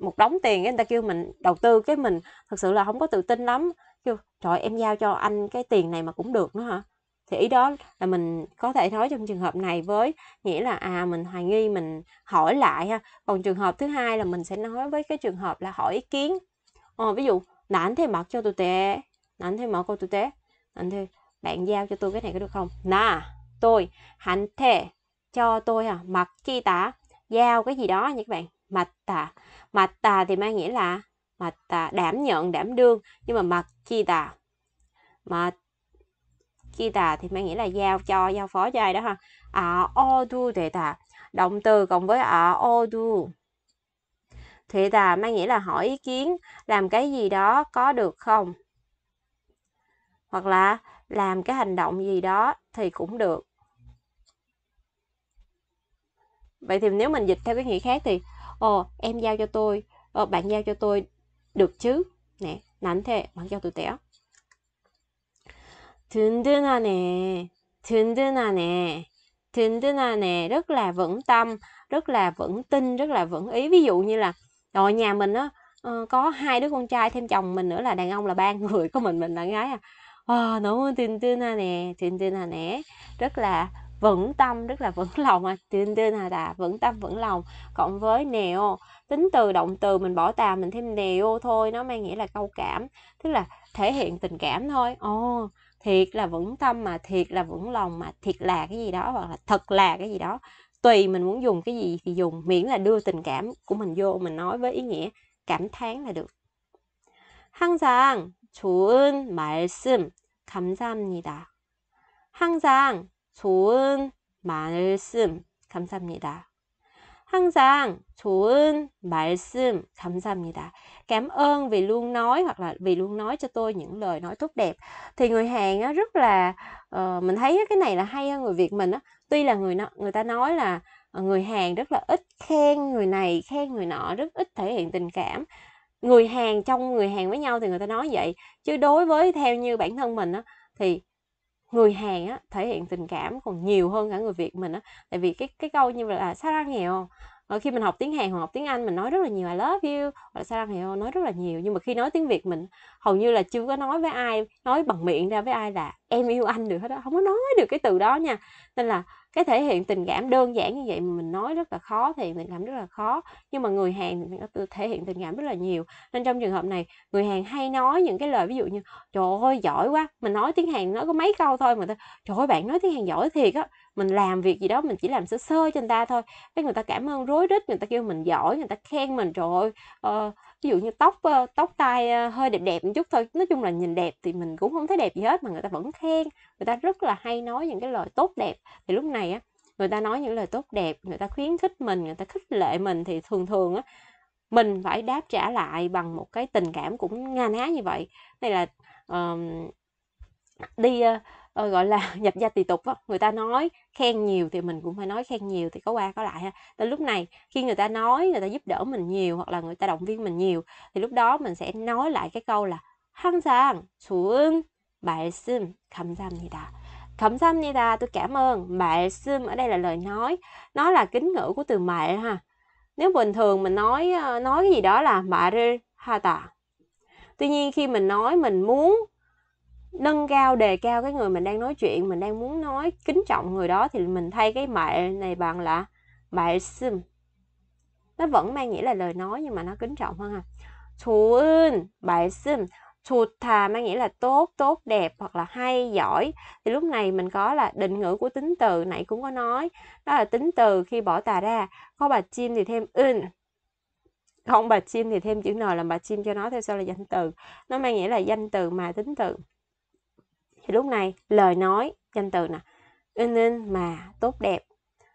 một đống tiền cái người ta kêu mình đầu tư cái mình thực sự là không có tự tin lắm kêu trời em giao cho anh cái tiền này mà cũng được nữa hả thì ý đó là mình có thể nói trong trường hợp này với nghĩa là à mình hoài nghi mình hỏi lại ha còn trường hợp thứ hai là mình sẽ nói với cái trường hợp là hỏi ý kiến ờ, ví dụ đánh thì mật cho tôi tệ đánh thì mật cho tôi tế đánh thì bạn giao cho tôi cái này có được không nà tôi hạnh thề cho tôi à mặt chi tả giao cái gì đó nha các bạn mặt tà mặt tà thì mang nghĩa là mặt tà đảm nhận đảm đương nhưng mà mặt chi tà mặt kia tà thì mang nghĩa là giao cho giao phó cho ai đó ha à o du tuệ tà động từ cộng với à o du tuệ tà mang nghĩa là hỏi ý kiến làm cái gì đó có được không hoặc là làm cái hành động gì đó thì cũng được vậy thì nếu mình dịch theo cái nghĩa khác thì ồ em giao cho tôi ồ, ờ, bạn giao cho tôi được chứ nè nắn thế bạn giao tôi tẻo 든든하네, 든든하네, 든든하네, rất là vững tâm, rất là vững tin, rất là vững ý. Ví dụ như là đội nhà mình á có hai đứa con trai thêm chồng mình nữa là đàn ông là ba người, có mình mình là gái à. Wow, 너무 든든하네, nè rất là vững tâm rất là vững lòng à tin tin hà đà vững tâm vững lòng cộng với nèo tính từ động từ mình bỏ tà mình thêm nèo thôi nó mang nghĩa là câu cảm tức là thể hiện tình cảm thôi ồ oh, thiệt là vững tâm mà thiệt là vững lòng mà thiệt là cái gì đó hoặc là thật là cái gì đó tùy mình muốn dùng cái gì thì dùng miễn là đưa tình cảm của mình vô mình nói với ý nghĩa cảm thán là được 항상 좋은 말씀 감사합니다. 항상 좋은 말씀 감사합니다. 항상 좋은 말씀 감사합니다. Cảm ơn vì luôn nói hoặc là vì luôn nói cho tôi những lời nói tốt đẹp. Thì người Hàn á, rất là uh, mình thấy cái này là hay hơn người Việt mình á. Tuy là người người ta nói là ờ, người Hàn rất là ít khen người này, khen người nọ, rất ít thể hiện tình cảm. Người Hàn trong người Hàn với nhau thì người ta nói vậy, chứ đối với theo như bản thân mình á thì người Hàn á, thể hiện tình cảm còn nhiều hơn cả người Việt mình á tại vì cái cái câu như là sao ra nghèo ở ờ, khi mình học tiếng Hàn hoặc học tiếng Anh mình nói rất là nhiều I love you hoặc là sao ra nghèo nói rất là nhiều nhưng mà khi nói tiếng Việt mình hầu như là chưa có nói với ai nói bằng miệng ra với ai là em yêu anh được hết đó không có nói được cái từ đó nha nên là cái thể hiện tình cảm đơn giản như vậy mà mình nói rất là khó thì tình cảm rất là khó nhưng mà người hàng thì nó thể hiện tình cảm rất là nhiều nên trong trường hợp này người hàng hay nói những cái lời ví dụ như trời ơi giỏi quá mình nói tiếng Hàn nói có mấy câu thôi mà trời ơi bạn nói tiếng Hàn giỏi thiệt á mình làm việc gì đó mình chỉ làm sơ sơ cho người ta thôi cái người ta cảm ơn rối rít người ta kêu mình giỏi người ta khen mình trời ơi uh, ví dụ như tóc ờ, tóc tai ờ, hơi đẹp đẹp một chút thôi nói chung là nhìn đẹp thì mình cũng không thấy đẹp gì hết mà người ta vẫn khen người ta rất là hay nói những cái lời tốt đẹp thì lúc này á người ta nói những lời tốt đẹp người ta khuyến khích mình người ta khích lệ mình thì thường thường á mình phải đáp trả lại bằng một cái tình cảm cũng nga ná như vậy đây là um, đi uh, Ờ, gọi là nhập gia tùy tục á người ta nói khen nhiều thì mình cũng phải nói khen nhiều thì có qua có lại ha tới lúc này khi người ta nói người ta giúp đỡ mình nhiều hoặc là người ta động viên mình nhiều thì lúc đó mình sẽ nói lại cái câu là hăng sang 항상 좋은 말씀 감사합니다. 감사합니다. Tôi cảm ơn. 말씀 ở đây là lời nói. Nó là kính ngữ của từ mẹ ha. Nếu bình thường mình nói ờ, nói cái gì đó là ha ta. Tuy nhiên khi mình nói mình muốn nâng cao đề cao cái người mình đang nói chuyện mình đang muốn nói kính trọng người đó thì mình thay cái mẹ này bằng là mẹ sim nó vẫn mang nghĩa là lời nói nhưng mà nó kính trọng hơn ha sim 말씀 thà mang nghĩa là tốt, tốt đẹp hoặc là hay, giỏi thì lúc này mình có là định ngữ của tính từ nãy cũng có nói đó là tính từ khi bỏ tà ra có bà chim thì thêm in không bà chim thì thêm chữ n làm bà chim cho nó theo sau là danh từ nó mang nghĩa là danh từ mà tính từ thì lúc này lời nói danh từ nè in in mà tốt đẹp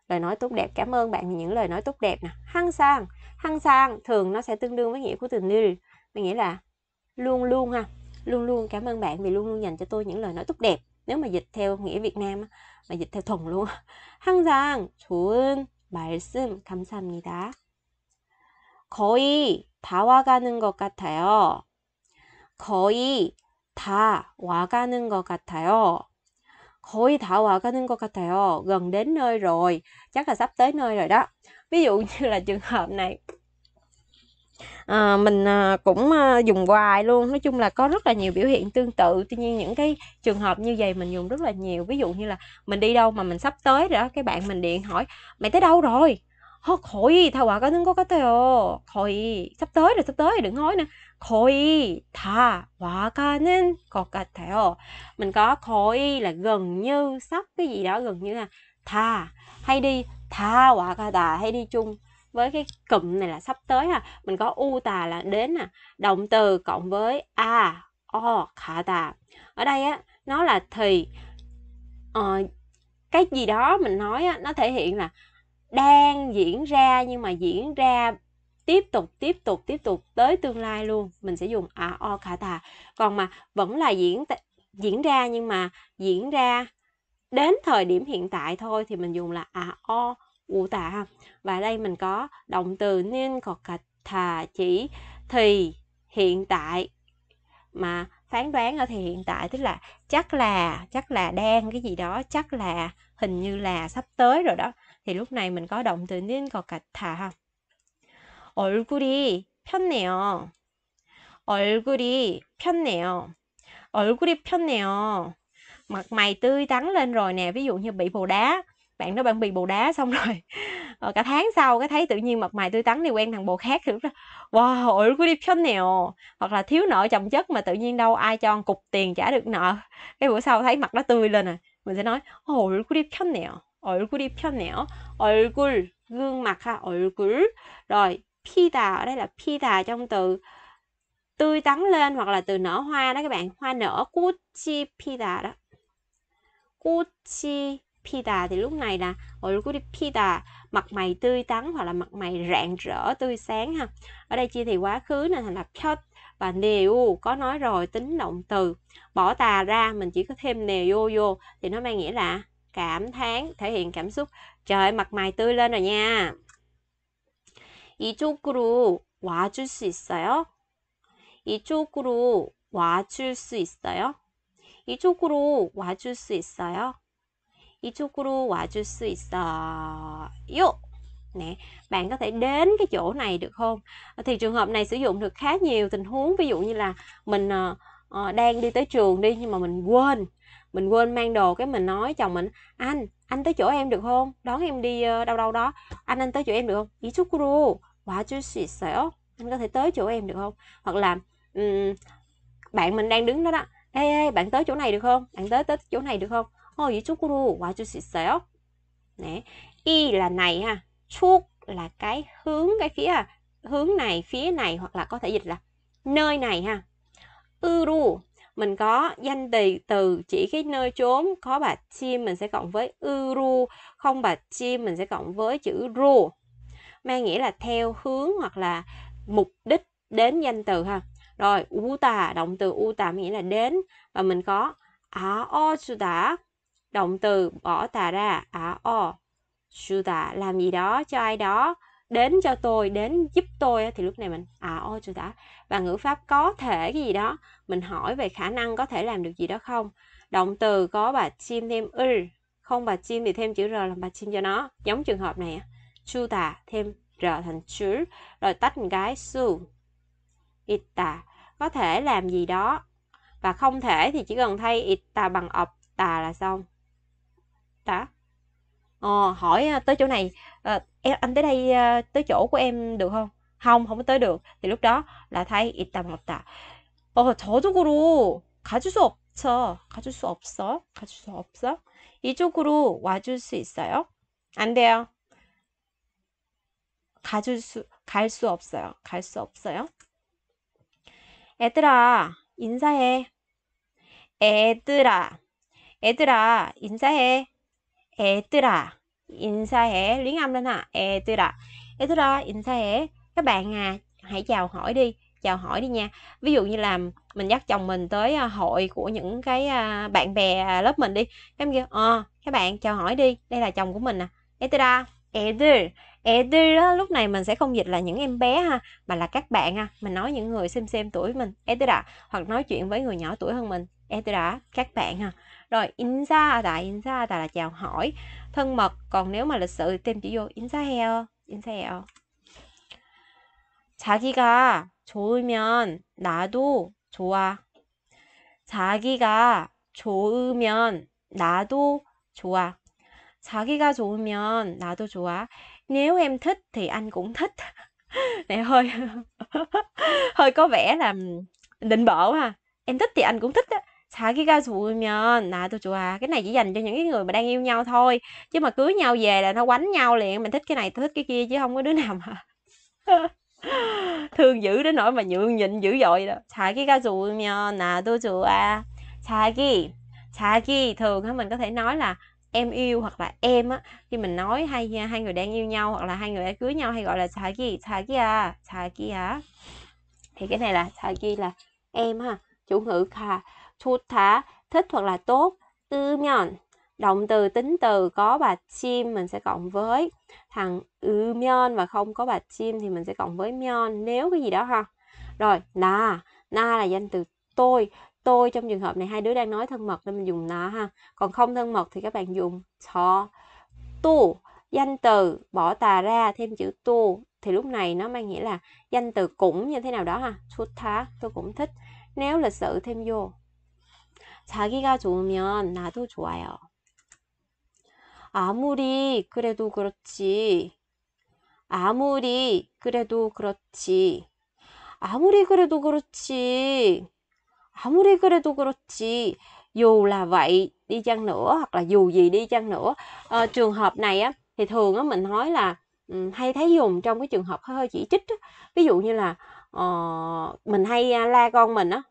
lời nói tốt đẹp cảm ơn bạn vì những lời nói tốt đẹp nè hăng sang hăng sang thường nó sẽ tương đương với nghĩa của từ nil mình nghĩa là luôn luôn ha luôn luôn cảm ơn bạn vì luôn luôn dành cho tôi những lời nói tốt đẹp nếu mà dịch theo nghĩa Việt Nam mà dịch theo thuần luôn hăng sang 좋은 말씀 감사합니다 거의 다 와가는 것 같아요 거의 다 와가는 것 같아요. Khối thảo ở có 것 같아요. Gần đến nơi rồi. Chắc là sắp tới nơi rồi đó. Ví dụ như là trường hợp này. À, mình à, cũng à, dùng hoài luôn nói chung là có rất là nhiều biểu hiện tương tự tuy nhiên những cái trường hợp như vậy mình dùng rất là nhiều ví dụ như là mình đi đâu mà mình sắp tới rồi đó cái bạn mình điện hỏi mày tới đâu rồi 어, 거의 다 와가는 có 같아요. 거의 à. sắp tới rồi, sắp tới rồi, đừng hối nè. 거의 다 와가는 것 같아요. Mình có 거의 là gần như sắp cái gì đó gần như là 다 hay đi 다 와가다 hay đi chung với cái cụm này là sắp tới ha. Mình có u tà là đến nè, à. động từ cộng với a, o, khả tà. Ở đây á, nó là thì uh, cái gì đó mình nói á, nó thể hiện là đang diễn ra nhưng mà diễn ra tiếp tục tiếp tục tiếp tục tới tương lai luôn mình sẽ dùng a à, o cả tà còn mà vẫn là diễn diễn ra nhưng mà diễn ra đến thời điểm hiện tại thôi thì mình dùng là a à, o u tà ha và đây mình có động từ nên hoặc cả thà chỉ thì hiện tại mà phán đoán ở thì hiện tại tức là chắc là chắc là đang cái gì đó chắc là hình như là sắp tới rồi đó thì lúc này mình có động từ 는것 같아. 얼굴이 편네요. 얼굴이 편네요. 얼굴이 편네요. Mặt mày tươi tắn lên rồi nè, ví dụ như bị bồ đá, bạn đó bạn bị bồ đá xong rồi ờ, cả tháng sau cái thấy tự nhiên mặt mày tươi tắn thì quen thằng bồ khác thì đó wow ủi quý hoặc là thiếu nợ chồng chất mà tự nhiên đâu ai cho một cục tiền trả được nợ cái bữa sau thấy mặt nó tươi lên à mình sẽ nói ủi quý đi 얼굴이 폈네요. 얼굴, gương mặt ha, 얼굴. Rồi, 피다, ở đây là 피다 trong từ tươi tắn lên hoặc là từ nở hoa đó các bạn. Hoa nở, 꽃이 피다 đó. 꽃이 피다 thì lúc này là 얼굴이 피다, mặt mày tươi tắn hoặc là mặt mày rạng rỡ, tươi sáng ha. Ở đây chia thì quá khứ nên thành là 폈 và nêu có nói rồi tính động từ bỏ tà ra mình chỉ có thêm nêu vô thì nó mang nghĩa là cảm thán thể hiện cảm xúc trời mặt mày tươi lên rồi nha 이쪽으로 와 줄 수 있어요? 이쪽으로 와 줄 수 있어요? 이쪽으로 와 줄 수 있어요? 이쪽으로 와 줄 수 있어요? nè bạn có thể đến cái chỗ này được không thì trường hợp này sử dụng được khá nhiều tình huống ví dụ như là mình uh, đang đi tới trường đi nhưng mà mình quên mình quên mang đồ cái mình nói chồng mình anh anh tới chỗ em được không đón em đi ờ, đâu đâu đó anh anh tới chỗ em được không 이쪽으로 와주시겠어요 anh có thể tới chỗ em được không hoặc là um, bạn mình đang đứng đó đó ê, ê bạn tới chỗ này được không bạn tới tới chỗ này được không 어 이쪽으로 와주시겠어요 nè y là này ha chút là cái hướng cái phía hướng này phía này hoặc là có thể dịch là nơi này ha ư ru mình có danh từ từ chỉ cái nơi trốn có bạch chim mình sẽ cộng với uru không bạch chim mình sẽ cộng với chữ ru mang nghĩa là theo hướng hoặc là mục đích đến danh từ ha rồi u uta động từ u uta nghĩa là đến và mình có a o su chuta động từ bỏ tà ra a o su chuta làm gì đó cho ai đó đến cho tôi đến giúp tôi thì lúc này mình à ôi trời đã và ngữ pháp có thể cái gì đó mình hỏi về khả năng có thể làm được gì đó không động từ có bà chim thêm ư không bà chim thì thêm chữ r làm bà chim cho nó giống trường hợp này chu tà thêm r thành chữ rồi tách một cái su ita có thể làm gì đó và không thể thì chỉ cần thay ita bằng ọc tà là xong tá ờ, hỏi tới chỗ này à, em anh tới đây tới chỗ của em được không không không tới được thì lúc đó là thấy 있다 없다 어 저쪽으로 가줄 수 없어 가줄 수 없어 가줄 수 없어 이쪽으로 와줄 수 있어요 안 돼요 가줄 수갈 수 없어요 갈 수 없어요 애들아 인사해 애들아 애들아 인사해 애들아 인사해 luyến âm lên ha 애들아 애들아 인사해 các bạn à hãy chào hỏi đi chào hỏi đi nha ví dụ như là mình dắt chồng mình tới à, hội của những cái à, bạn bè à, lớp mình đi các em kêu ờ các bạn chào hỏi đi đây là chồng của mình nè à. 애들아 애들 애들 đó, lúc này mình sẽ không dịch là những em bé ha mà là các bạn ha mình nói những người xem xem tuổi mình 애들아 hoặc nói chuyện với người nhỏ tuổi hơn mình 애들아 các bạn ha rồi 인사하다 인사하다 là chào hỏi thân mật còn nếu mà lịch sự thì thêm chữ vô 인사해요 인사해요 자기가 좋으면 나도 좋아 자기가 좋으면 나도 좋아 자기가 좋으면 나도 좋아 nếu em thích thì anh cũng thích này hơi hơi có vẻ là định bỡ ha em thích thì anh cũng thích á 자기가 좋으면 나도 좋아 cái này chỉ dành cho những cái người mà đang yêu nhau thôi chứ mà cưới nhau về là nó quánh nhau liền mình thích cái này thích cái kia chứ không có đứa nào mà thương dữ đến nỗi mà nhượng nhịn dữ dội đó 자기가 좋으면 나도 좋아 자기 자기 thường á mình có thể nói là em yêu hoặc là em á khi mình nói hai hai người đang yêu nhau hoặc là hai người đã cưới nhau hay gọi là 자기 자기야 자기야 thì cái này là 자기 là em ha chủ ngữ kha chút thả, thích hoặc là tốt. 으면 động từ tính từ có bạch chim mình sẽ cộng với thằng ư mion và không có bạch chim thì mình sẽ cộng với mion nếu cái gì đó ha rồi na na là danh từ tôi tôi trong trường hợp này hai đứa đang nói thân mật nên mình dùng na ha còn không thân mật thì các bạn dùng cho tu danh từ bỏ tà ra thêm chữ tu thì lúc này nó mang nghĩa là danh từ cũng như thế nào đó ha thá tôi cũng thích nếu lịch sự thêm vô 자기가 좋으면 나도 좋아요. 아무리 그래도 그렇지. 아무리 그래도 그렇지. 아무리 그래도 그렇지. 아무리 그래도 그렇지. Dù là vậy đi chăng nữa hoặc là dù gì đi chăng nữa. À, trường hợp này á thì thường á mình nói là hay thấy dùng trong cái trường hợp hơi chỉ trích á. ví dụ như là uh, mình hay à, la con mình á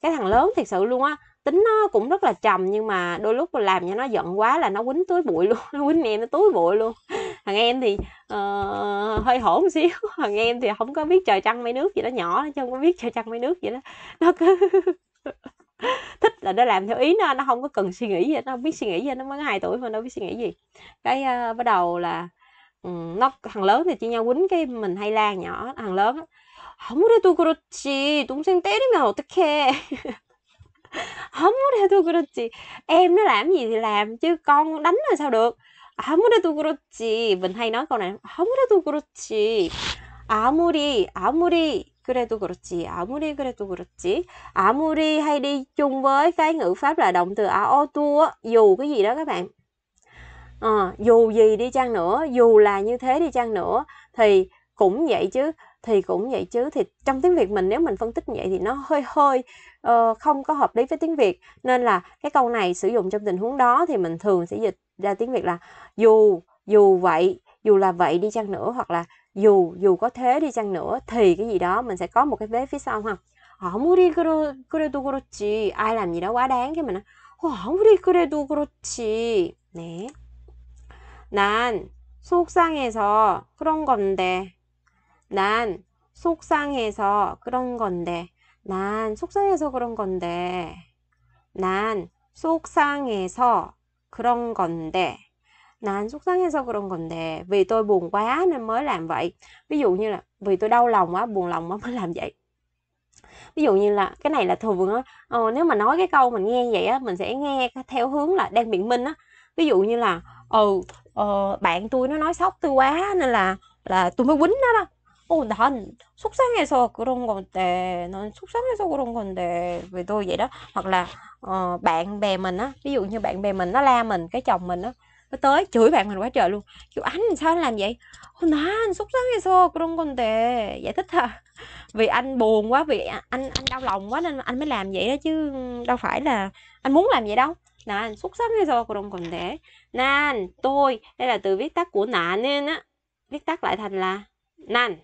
cái thằng lớn thiệt sự luôn á tính nó cũng rất là trầm nhưng mà đôi lúc mà làm cho nó giận quá là nó quýnh túi bụi luôn nó quýnh em nó túi bụi luôn thằng em thì uh, hơi hổn một xíu thằng em thì không có biết trời trăng mấy nước gì đó nhỏ chứ không có biết trời trăng mấy nước gì đó nó cứ thích là nó làm theo ý nó nó không có cần suy nghĩ gì nó không biết suy nghĩ gì nó mới hai tuổi mà nó biết suy nghĩ gì cái uh, bắt đầu là um, nó thằng lớn thì chỉ nhau quýnh cái mình hay lan nhỏ thằng lớn 아무래도 그렇지 동생 때리면 어떡해 không muốn hổng có đeo chị em nó làm gì thì làm chứ con đánh là sao được. không muốn theo tôi 아무래도 chị Mình hay nói câu này, không muốn theo tôi 아무래도 chị 아무리 아무리 그래도 그렇지. 아무리 그래도 그렇지. 아무리 hay đi chung với cái ngữ pháp là động từ ao tua dù cái gì đó các bạn. À, dù gì đi chăng nữa, dù là như thế đi chăng nữa thì cũng vậy chứ, thì cũng vậy chứ thì trong tiếng Việt mình nếu mình phân tích như vậy thì nó hơi hơi uh, không có hợp lý với tiếng Việt nên là cái câu này sử dụng trong tình huống đó thì mình thường sẽ dịch ra tiếng Việt là dù dù vậy dù là vậy đi chăng nữa hoặc là dù dù có thế đi chăng nữa thì cái gì đó mình sẽ có một cái vế phía sau ha họ muốn có đi kuretu kuruchi ai làm gì đó quá đáng cái mình nói họ không có đi kuretu kuruchi nè 난 속상해서 그런 건데 난 속상해서 그런 건데 난 속상해서 그런 건데. 난 속상해서 그런 건데. 난 속상해서 그런 건데. Vì tôi buồn quá nên mới làm vậy. Ví dụ như là vì tôi đau lòng quá, buồn lòng quá mới làm vậy. Ví dụ như là cái này là thường á, ờ, nếu mà nói cái câu mình nghe vậy á, mình sẽ nghe theo hướng là đang biện minh á. Ví dụ như là ừ, ờ, bạn tôi nó nói sốc tôi quá nên là là tôi mới quýnh nó đó 어, 난 속상해서 그런 건데, 난 속상해서 그런 건데, vì tôi vậy đó. Hoặc là uh, bạn bè mình á, ví dụ như bạn bè mình nó la mình, cái chồng mình á, nó tới chửi bạn mình quá trời luôn. Kiểu anh sao làm vậy? 어, 난 속상해서 그런 건데, giải thích hả? Vì anh buồn quá, vì anh anh đau lòng quá nên anh mới làm vậy đó chứ đâu phải là anh muốn làm vậy đâu. 난 속상해서 그런 건데, 난 tôi, đây là từ viết tắt của nạn nên á, viết tắt lại thành là nan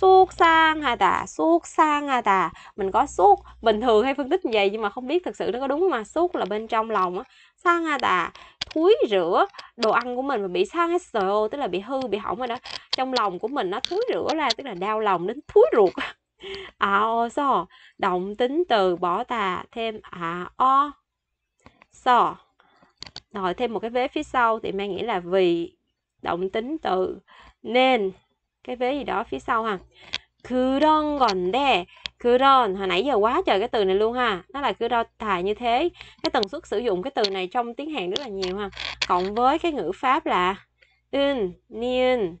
sang sang 속상하다, 속상하다. Mình có suốt bình thường hay phân tích như vậy nhưng mà không biết thực sự nó có đúng mà suốt là bên trong lòng á. sang 상하다, à thúi rửa đồ ăn của mình mà bị sang hết rồi, tức là bị hư, bị hỏng rồi đó. Trong lòng của mình nó thúi rửa ra, tức là đau lòng đến thúi ruột. À, o, so. Động tính từ bỏ tà thêm à, o, so. Rồi thêm một cái vế phía sau thì mang nghĩa là vì động tính từ nên cái vế gì đó phía sau ha 그런 건데 그런 hồi nãy giờ quá trời cái từ này luôn ha nó là cứ 그런 thà như thế cái tần suất sử dụng cái từ này trong tiếng Hàn rất là nhiều ha cộng với cái ngữ pháp là 은, 니은,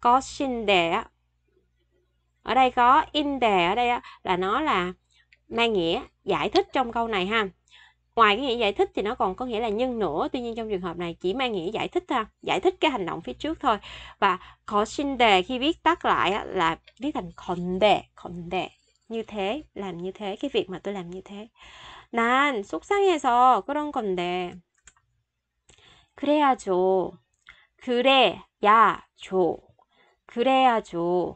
것인데 ở đây có in đề ở đây là nó là mang nghĩa giải thích trong câu này ha ngoài cái nghĩa giải thích thì nó còn có nghĩa là nhân nữa tuy nhiên trong trường hợp này chỉ mang nghĩa giải thích thôi giải thích cái hành động phía trước thôi và có xin đề khi viết tắt lại là viết thành còn đề còn đề như thế làm như thế cái việc mà tôi làm như thế nan xúc xắc nghe có 속상해서 còn 건데 그래야죠 그래야죠 그래야죠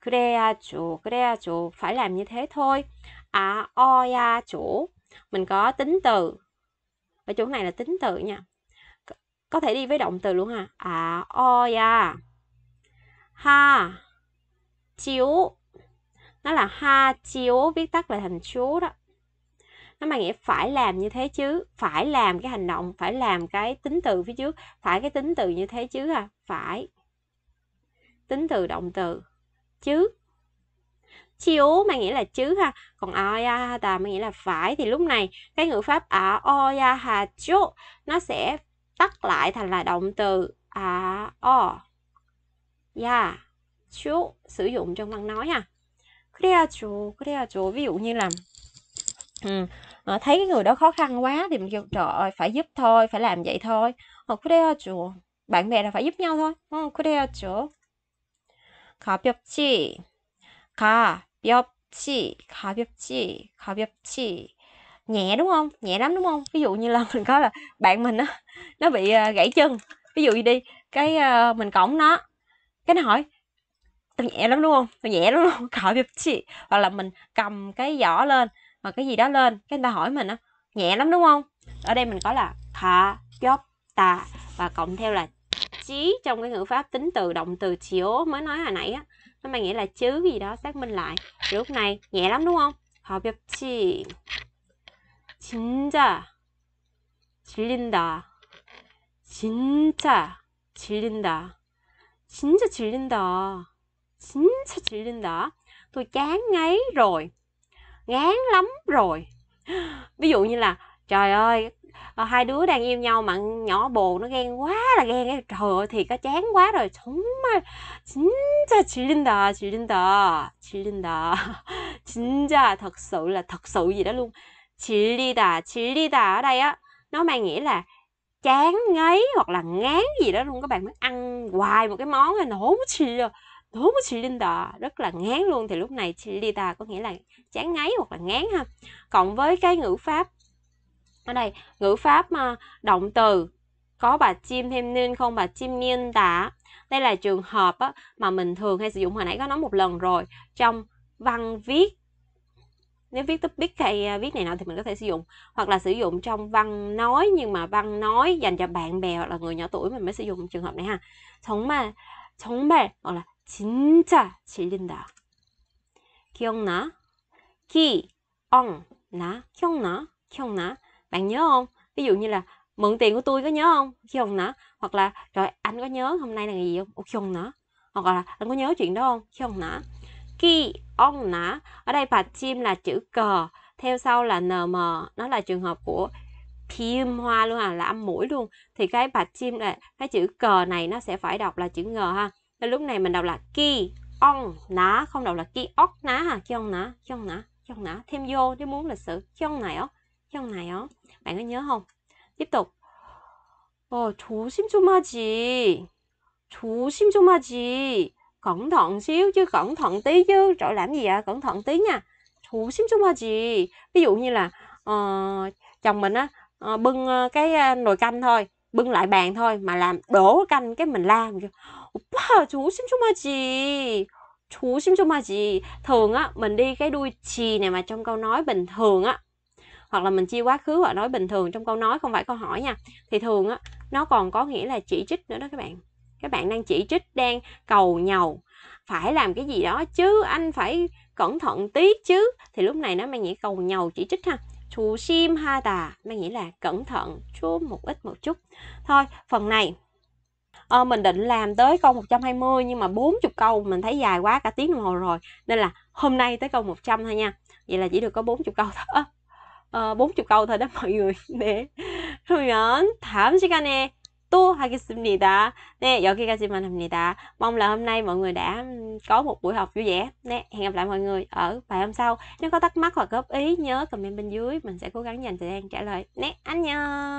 그래야죠 그래야죠 phải làm như thế thôi à o ya chỗ mình có tính từ ở chỗ này là tính từ nha có thể đi với động từ luôn ha à o ya ha chiếu nó là ha chiếu viết tắt là thành chúa đó nó mà nghĩa phải làm như thế chứ phải làm cái hành động phải làm cái tính từ phía trước phải cái tính từ như thế chứ à phải tính từ động từ chứ chiếu mang nghĩa là chứ ha còn oya ta mang nghĩa là phải thì lúc này cái ngữ pháp ở oya ha chú nó sẽ tắt lại thành là động từ a o ya chú sử dụng trong văn nói ha kia 그래야죠 ví dụ như là ừ, ờ, thấy cái người đó khó khăn quá thì mình kêu trời ơi phải giúp thôi phải làm vậy thôi ờ, hoặc 그래야죠 bạn bè là phải giúp nhau thôi ừ, 그래야죠 가볍지 가 가볍지, 가볍지, 가볍지 nhẹ đúng không nhẹ lắm đúng không ví dụ như là mình có là bạn mình á nó bị uh, gãy chân ví dụ như đi cái uh, mình cõng nó cái nó hỏi tao nhẹ lắm đúng không nhẹ lắm đúng không 가볍지 hoặc là mình cầm cái giỏ lên mà cái gì đó lên cái người ta hỏi mình á nhẹ lắm đúng không ở đây mình có là chóp, tà và cộng theo là chí trong cái ngữ pháp tính từ động từ chiếu mới nói hồi nãy á nó mang nghĩa là chứ gì đó xác minh lại thì lúc này nhẹ lắm đúng không họ 가볍지 진짜 질린다 진짜 질린다 진짜 질린다 진짜 질린다 tôi chán ngấy rồi ngán lắm rồi ví dụ như là trời ơi à, hai đứa đang yêu nhau mà nhỏ bồ nó ghen quá là ghen ấy. trời ơi thì có chán quá rồi sống mà 진짜 질린다 질린다 chính 진짜 thật sự là thật sự gì đó luôn 질리다 질리다 ở đây á nó mang nghĩa là chán ngấy hoặc là ngán gì đó luôn các bạn mới ăn hoài một cái món này nổ chì à. nổ chì linh đà rất là ngán luôn thì lúc này chì linh có nghĩa là chán ngấy hoặc là ngán ha còn với cái ngữ pháp ở đây ngữ pháp mà ờ, động từ có bà chim thêm nên không bà chim nghiên tả đây là trường hợp á, mà mình thường hay sử dụng hồi nãy có nói một lần rồi trong văn viết nếu viết topic hay ờ, viết này nọ thì mình có thể sử dụng hoặc là sử dụng trong văn nói nhưng mà văn nói dành cho bạn bè hoặc là người nhỏ tuổi mình mới sử dụng trường hợp này ha 정말 정말 hoặc là 진짜 질린다 기억나 기억나 기억나 기억나 bạn nhớ không ví dụ như là mượn tiền của tôi có nhớ không khi không nữa hoặc là trời anh có nhớ hôm nay là ngày gì không khi không nữa hoặc là anh có nhớ chuyện đó không khi không nữa khi ông nã ở đây bà chim là chữ cờ theo sau là nm nó là trường hợp của kim hoa luôn à là âm mũi luôn thì cái bạch chim là cái chữ cờ này nó sẽ phải đọc là chữ ngờ ha nên lúc này mình đọc là ki on ná không đọc là ki ốc ná ha ki on ná ki on ná ki on ná thêm vô nếu muốn lịch sự ki on này ốc 형나요 bạn có nhớ không tiếp tục 어 조심 좀 하지 조심 좀 하지 cẩn thận xíu chứ cẩn thận tí chứ trời làm gì à? cẩn thận tí nha 조심 좀 하지 ví dụ như là ờ, chồng mình á ờ, bưng ờ, cái nồi canh thôi bưng lại bàn thôi mà làm đổ canh cái mình la chú wow, gì chú xin chú 좀 gì thường á mình đi cái đuôi chì này mà trong câu nói bình thường á hoặc là mình chia quá khứ và nói bình thường trong câu nói không phải câu hỏi nha thì thường á nó còn có nghĩa là chỉ trích nữa đó các bạn các bạn đang chỉ trích đang cầu nhầu phải làm cái gì đó chứ anh phải cẩn thận tí chứ thì lúc này nó mang nghĩa cầu nhầu chỉ trích ha chú sim ha tà mang nghĩa là cẩn thận chú một ít một chút thôi phần này à, mình định làm tới câu 120 nhưng mà 40 câu mình thấy dài quá cả tiếng đồng hồ rồi nên là hôm nay tới câu 100 thôi nha vậy là chỉ được có 40 câu thôi Ờ, câu 어, 몸집가 오다는 방유. 네. 그러면 다음 시간에 또 하겠습니다. 네, 여기까지만 합니다. Mong là hôm nay mọi người đã có một buổi học vui vẻ. Nè, hẹn gặp lại mọi người ở bài hôm sau. Nếu có thắc mắc hoặc góp ý nhớ comment bên dưới, mình sẽ cố gắng dành thời gian trả lời. Nè, anh nha.